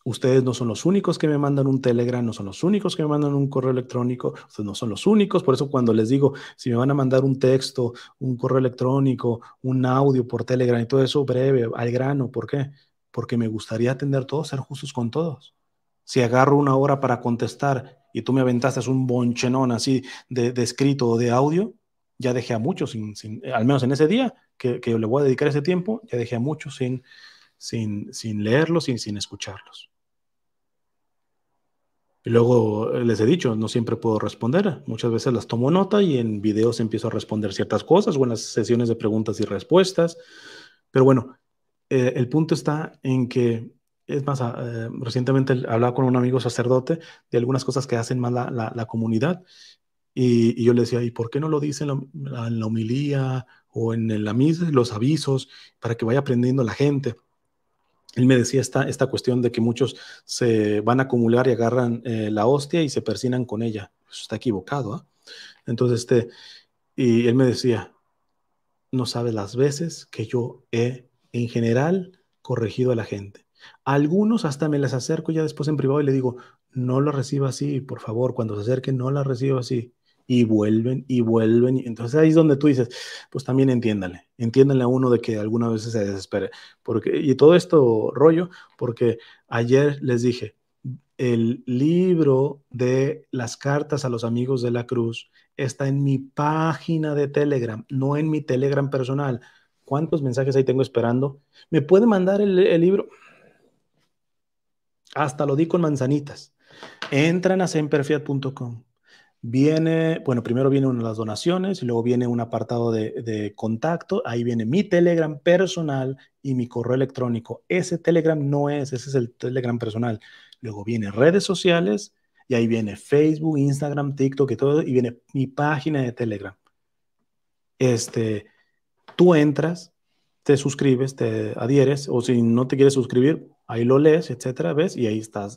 ustedes no son los únicos que me mandan un Telegram, no son los únicos que me mandan un correo electrónico, no son los únicos, por eso cuando les digo, si me van a mandar un texto, un correo electrónico, un audio por Telegram y todo eso, breve, al grano, ¿por qué? Porque me gustaría atender todos, ser justos con todos. Si agarro una hora para contestar y tú me aventaste un bonchenón así de, de escrito o de audio, ya dejé a muchos, sin, al menos en ese día que, que le voy a dedicar ese tiempo, ya dejé a muchos sin, sin, leerlos y sin escucharlos. Y luego eh, les he dicho, no siempre puedo responder. Muchas veces las tomo nota y en videos empiezo a responder ciertas cosas o en las sesiones de preguntas y respuestas. Pero bueno, eh, el punto está en que, es más, ah, eh, recientemente hablaba con un amigo sacerdote de algunas cosas que hacen mal la, la, comunidad. Y, yo le decía, ¿y por qué no lo dicen en la, en homilía o en la misa, los avisos, para que vaya aprendiendo la gente? él me decía esta, esta cuestión de que muchos se van a acumular y agarran eh, la hostia y se persinan con ella. Pues, está equivocado. ¿ah? Entonces, este, y él me decía, no sabes las veces que yo he, en general, corregido a la gente. algunos hasta me las acerco ya después en privado y le digo, no lo reciba así, por favor, cuando se acerque no la reciba así y vuelven y vuelven. entonces ahí es donde tú dices, pues también entiéndale, entiéndale a uno de que alguna vez se desespere. Porque, y todo esto rollo, porque ayer les dije, el libro de las cartas a los amigos de la cruz está en mi página de Telegram, no en mi Telegram personal. ¿Cuántos mensajes ahí tengo esperando? ¿Me puede mandar el, el libro? Hasta lo di con manzanitas. Entran a semperfiat.com Viene, bueno, primero vienen las donaciones y luego viene un apartado de, contacto. Ahí viene mi Telegram personal y mi correo electrónico. Ese Telegram no es, ese es el Telegram personal. Luego viene redes sociales y ahí viene Facebook, Instagram, TikTok y todo. Y viene mi página de Telegram. Este, tú entras, te suscribes, te adhieres o si no te quieres suscribir, Ahí lo lees, etcétera, ves, y ahí está,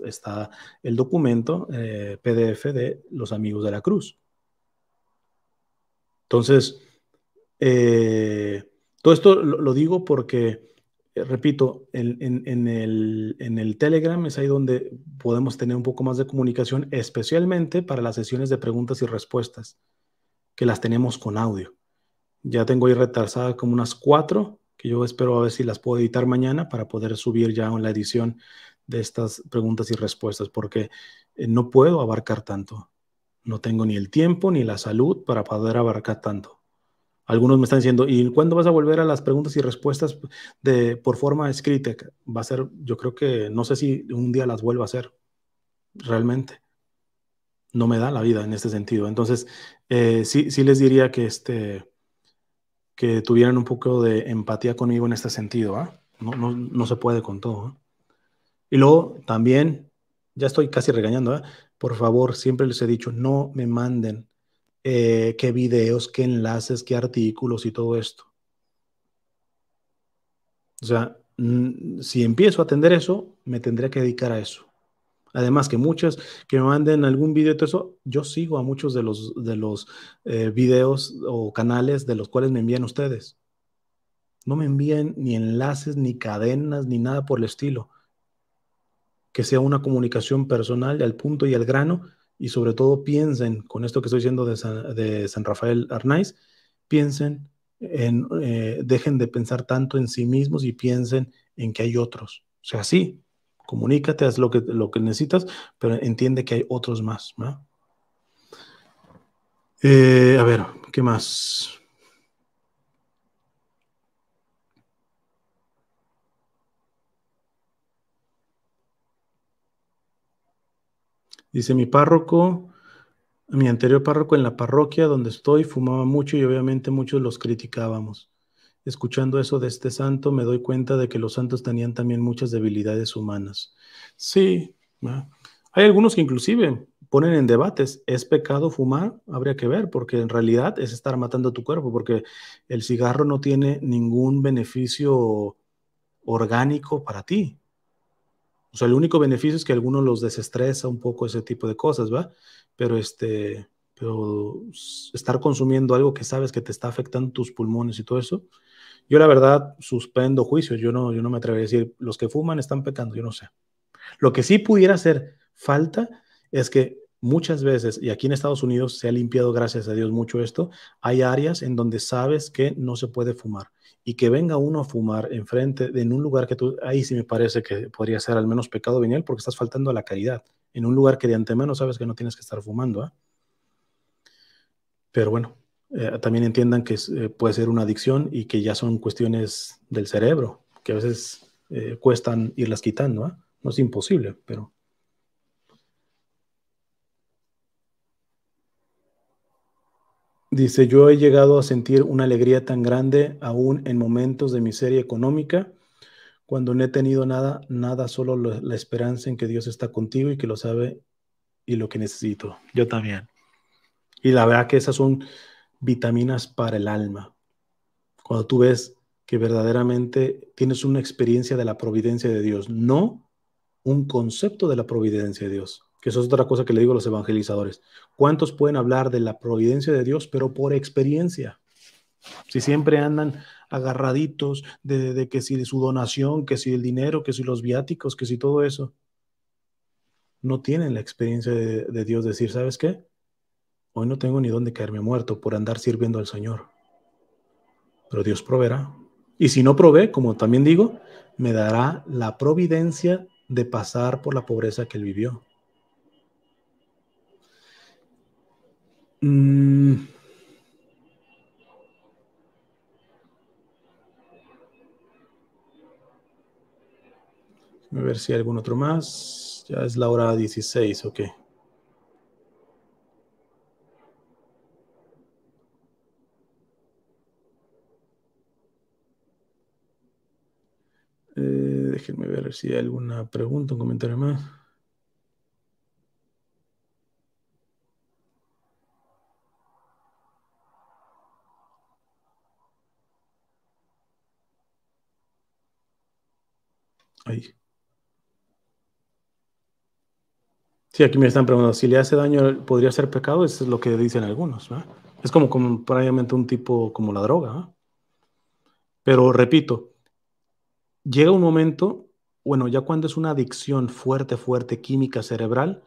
el documento eh, PDF de los amigos de la cruz. Entonces, eh, todo esto lo, digo porque eh, repito, en, el, Telegram es ahí donde podemos tener un poco más de comunicación, especialmente para las sesiones de preguntas y respuestas, que las tenemos con audio. Ya tengo ahí retrasadas como unas cuatro yo espero a ver si las puedo editar mañana para poder subir ya en la edición de estas preguntas y respuestas, porque eh, no puedo abarcar tanto. No tengo ni el tiempo ni la salud para poder abarcar tanto. Algunos me están diciendo, ¿y cuándo vas a volver a las preguntas y respuestas de, por forma escrita? Va a ser, yo creo que, no sé si un día las vuelvo a hacer, realmente. No me da la vida en este sentido. Entonces, eh, sí, sí les diría que este, que tuvieran un poco de empatía conmigo en este sentido. ¿ah? No, se puede con todo. ¿ah? Y luego también, ya estoy casi regañando, ¿ah? por favor, siempre les he dicho, no me manden eh, qué videos, qué enlaces, qué artículos y todo esto. O sea, si empiezo a atender eso, me tendría que dedicar a eso además que muchas que me manden algún video y todo eso, yo sigo a muchos de los, de los eh, videos o canales de los cuales me envían ustedes. No me envíen ni enlaces, ni cadenas, ni nada por el estilo. Que sea una comunicación personal al punto y al grano y sobre todo piensen, con esto que estoy diciendo de San, Rafael Arnaiz, piensen en, eh, dejen de pensar tanto en sí mismos y piensen en que hay otros. O sea, sí, comunícate, haz lo que, lo que necesitas, pero entiende que hay otros más. ¿no? Eh, a ver, ¿qué más? Dice mi párroco, mi anterior párroco en la parroquia donde estoy fumaba mucho y obviamente muchos los criticábamos. Escuchando eso de este santo, me doy cuenta de que los santos tenían también muchas debilidades humanas. Sí, hay algunos que inclusive ponen en debates, ¿es pecado fumar? Habría que ver, porque en realidad es estar matando a tu cuerpo, porque el cigarro no tiene ningún beneficio orgánico para ti. O sea, el único beneficio es que algunos los desestresa un poco ese tipo de cosas, ¿va? Pero este, pero estar consumiendo algo que sabes que te está afectando tus pulmones y todo eso, yo la verdad suspendo juicios, yo no, yo no me atrevería a decir, los que fuman están pecando, yo no sé. Lo que sí pudiera hacer falta es que muchas veces, y aquí en Estados Unidos se ha limpiado, gracias a Dios, mucho esto, hay áreas en donde sabes que no se puede fumar y que venga uno a fumar enfrente, en un lugar que tú, ahí sí me parece que podría ser al menos pecado venial porque estás faltando a la caridad, en un lugar que de antemano sabes que no tienes que estar fumando. ¿ah? Pero bueno, eh, también entiendan que eh, puede ser una adicción y que ya son cuestiones del cerebro, que a veces eh, cuestan irlas quitando. No es imposible, pero... Dice, yo he llegado a sentir una alegría tan grande aún en momentos de miseria económica, cuando no he tenido nada, nada, solo la esperanza en que Dios está contigo y que lo sabe y lo que necesito. Yo también. Y la verdad que esas son vitaminas para el alma. Cuando tú ves que verdaderamente tienes una experiencia de la providencia de Dios, no un concepto de la providencia de Dios, que eso es otra cosa que le digo a los evangelizadores. ¿Cuántos pueden hablar de la providencia de Dios, pero por experiencia? Si siempre andan agarraditos de, que si de su donación, que si el dinero, que si los viáticos, que si todo eso, no tienen la experiencia de Dios decir, ¿sabes qué? Hoy no tengo ni dónde caerme muerto por andar sirviendo al Señor. Pero Dios proveerá. Y si no provee, como también digo, me dará la providencia de pasar por la pobreza que él vivió. Mm. A ver si hay algún otro más. Ya es la hora 16, ok. déjenme ver si hay alguna pregunta, un comentario más. Ahí. Sí, aquí me están preguntando, si le hace daño, ¿podría ser pecado? Eso es lo que dicen algunos, ¿no? Es como, como un tipo como la droga, Pero repito, llega un momento, bueno, ya cuando es una adicción fuerte, fuerte, química cerebral,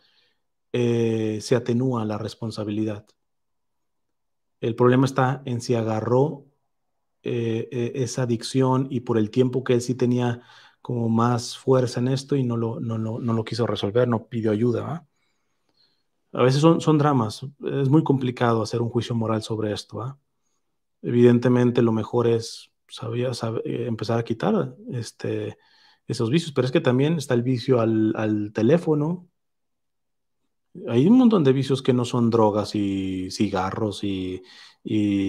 eh, se atenúa la responsabilidad. El problema está en si agarró eh, eh, esa adicción y por el tiempo que él sí tenía como más fuerza en esto y no lo, no, lo quiso resolver, no pidió ayuda. A veces son, son, dramas, es muy complicado hacer un juicio moral sobre esto. Evidentemente lo mejor es sabía, eh, empezar a quitar este, esos vicios. Pero es que también está el vicio al, teléfono. Hay un montón de vicios que no son drogas y cigarros y,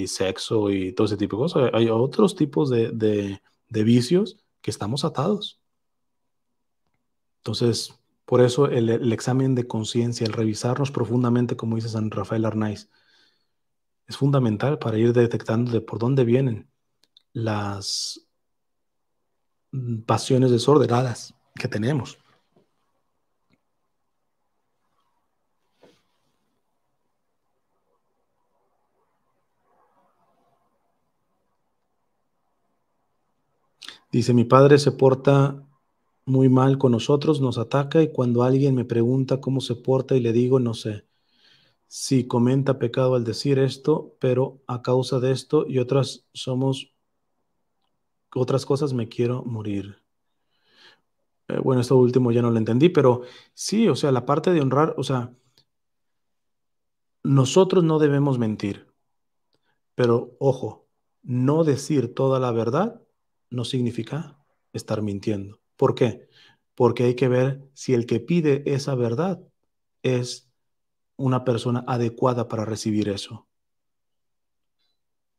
sexo y todo ese tipo de cosas. Hay otros tipos de, vicios que estamos atados. Entonces, por eso el, el examen de conciencia, el revisarnos profundamente, como dice San Rafael Arnaiz, es fundamental para ir detectando de por dónde vienen las pasiones desordenadas que tenemos. Dice, mi padre se porta muy mal con nosotros, nos ataca y cuando alguien me pregunta cómo se porta y le digo, no sé, si comenta pecado al decir esto, pero a causa de esto y otras somos otras cosas me quiero morir. Eh, bueno, esto último ya no lo entendí, pero sí, o sea, la parte de honrar, o sea, nosotros no debemos mentir, pero ojo, no decir toda la verdad no significa estar mintiendo. ¿Por qué? Porque hay que ver si el que pide esa verdad es una persona adecuada para recibir eso.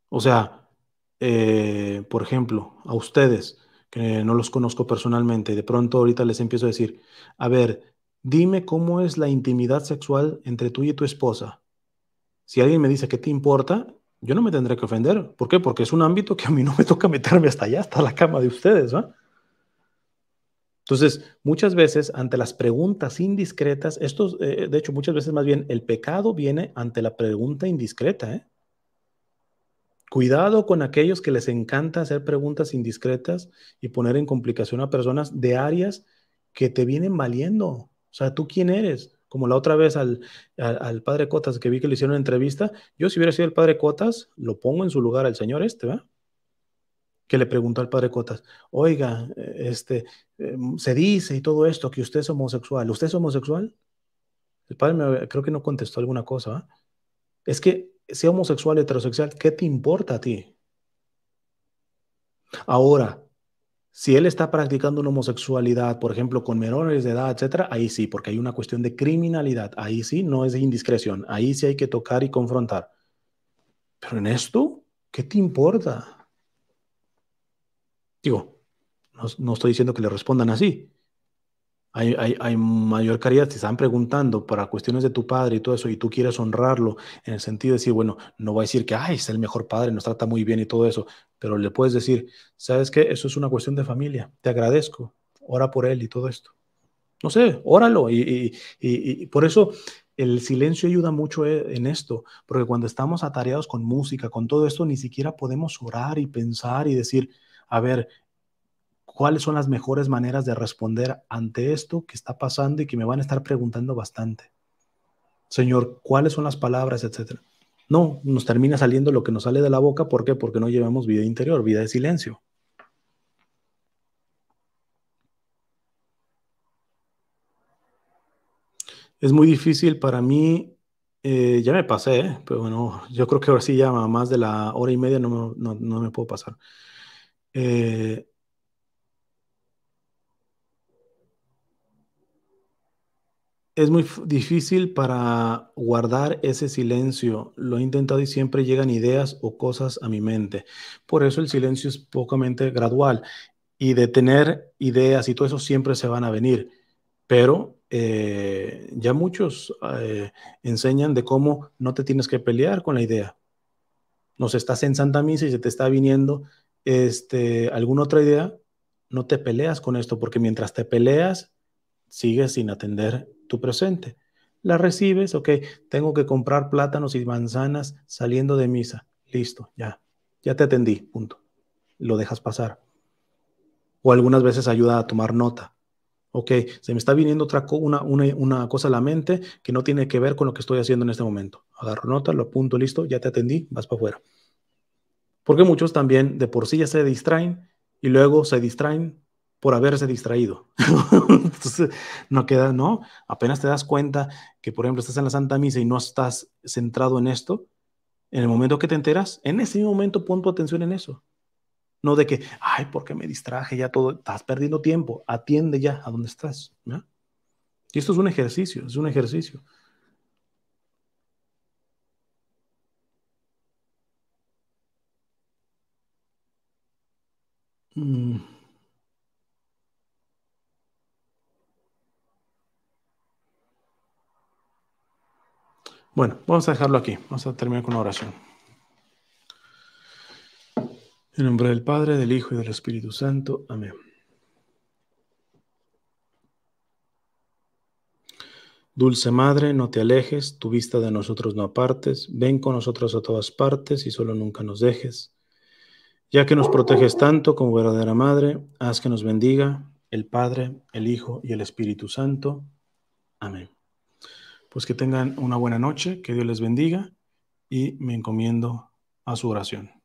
O sea, eh, por ejemplo, a ustedes, que no los conozco personalmente, de pronto ahorita les empiezo a decir, a ver, dime cómo es la intimidad sexual entre tú y tu esposa. Si alguien me dice que te importa, yo no me tendré que ofender. ¿Por qué? Porque es un ámbito que a mí no me toca meterme hasta allá, hasta la cama de ustedes. ¿va? Entonces, muchas veces ante las preguntas indiscretas, estos, eh, de hecho, muchas veces más bien el pecado viene ante la pregunta indiscreta. ¿eh? Cuidado con aquellos que les encanta hacer preguntas indiscretas y poner en complicación a personas de áreas que te vienen valiendo. O sea, ¿tú quién eres? Como la otra vez al, al, padre Cotas que vi que le hicieron una entrevista, yo si hubiera sido el padre Cotas, lo pongo en su lugar al señor este, ¿va? que le preguntó al padre Cotas, oiga, este, em, se dice y todo esto que usted es homosexual. ¿Usted es homosexual? El padre me, creo que no contestó alguna cosa. Es que sea homosexual, heterosexual, ¿qué te importa a ti? Ahora, si él está practicando una homosexualidad, por ejemplo, con menores de edad, etcétera, ahí sí, porque hay una cuestión de criminalidad, ahí sí no es indiscreción, ahí sí hay que tocar y confrontar. Pero en esto, ¿qué te importa? Digo, no estoy diciendo que le respondan así, hay, mayor caridad. Te están preguntando para cuestiones de tu padre y todo eso, y tú quieres honrarlo en el sentido de decir, bueno, no va a decir que, ay, es el mejor padre, nos trata muy bien y todo eso, pero le puedes decir, ¿sabes qué? Eso es una cuestión de familia, te agradezco, ora por él y todo esto. No sé, óralo. y por eso el silencio ayuda mucho eh, en esto, porque cuando estamos atareados con música, con todo esto, ni siquiera podemos orar y pensar y decir, a ver, cuáles son las mejores maneras de responder ante esto que está pasando y que me van a estar preguntando bastante. Señor, ¿cuáles son las palabras, etcétera? No, nos termina saliendo lo que nos sale de la boca. ¿Por qué? Porque no llevamos vida interior, vida de silencio. Es muy difícil para mí, eh, ya me pasé, ¿eh? pero bueno, yo creo que ahora sí ya más de la hora y media no, no me puedo pasar. Eh, Es muy difícil para guardar ese silencio. Lo he intentado y siempre llegan ideas o cosas a mi mente. Por eso el silencio es pocamente gradual y de tener ideas y todo eso siempre se van a venir. Pero eh, ya muchos eh, enseñan de cómo no te tienes que pelear con la idea. Nos estás en Santa Misa y se te está viniendo este, alguna otra idea, no te peleas con esto, porque mientras te peleas, sigues sin atender tu presente. La recibes, ok, tengo que comprar plátanos y manzanas saliendo de misa. Listo, ya, ya te atendí, punto. Lo dejas pasar. O algunas veces ayuda a tomar nota. Ok, se me está viniendo otra una, una, cosa a la mente que no tiene que ver con lo que estoy haciendo en este momento. Agarro nota, lo apunto, listo, ya te atendí, vas para afuera. Porque muchos también de por sí ya se distraen y luego se distraen por haberse distraído. Entonces, no queda, ¿no? Apenas te das cuenta que, por ejemplo, estás en la Santa Misa y no estás centrado en esto, en el momento que te enteras, en ese momento pon tu atención en eso. No de que, ay, porque me distraje? Ya todo, estás perdiendo tiempo, atiende ya a donde estás. Y esto es un ejercicio, es un ejercicio. Mm. Bueno, vamos a dejarlo aquí. Vamos a terminar con una oración. En nombre del Padre, del Hijo y del Espíritu Santo. Amén. Dulce Madre, no te alejes, tu vista de nosotros no apartes, ven con nosotros a todas partes y solo nunca nos dejes. Ya que nos proteges tanto como verdadera Madre, haz que nos bendiga el Padre, el Hijo y el Espíritu Santo. Amén. Pues que tengan una buena noche, que Dios les bendiga y me encomiendo a su oración.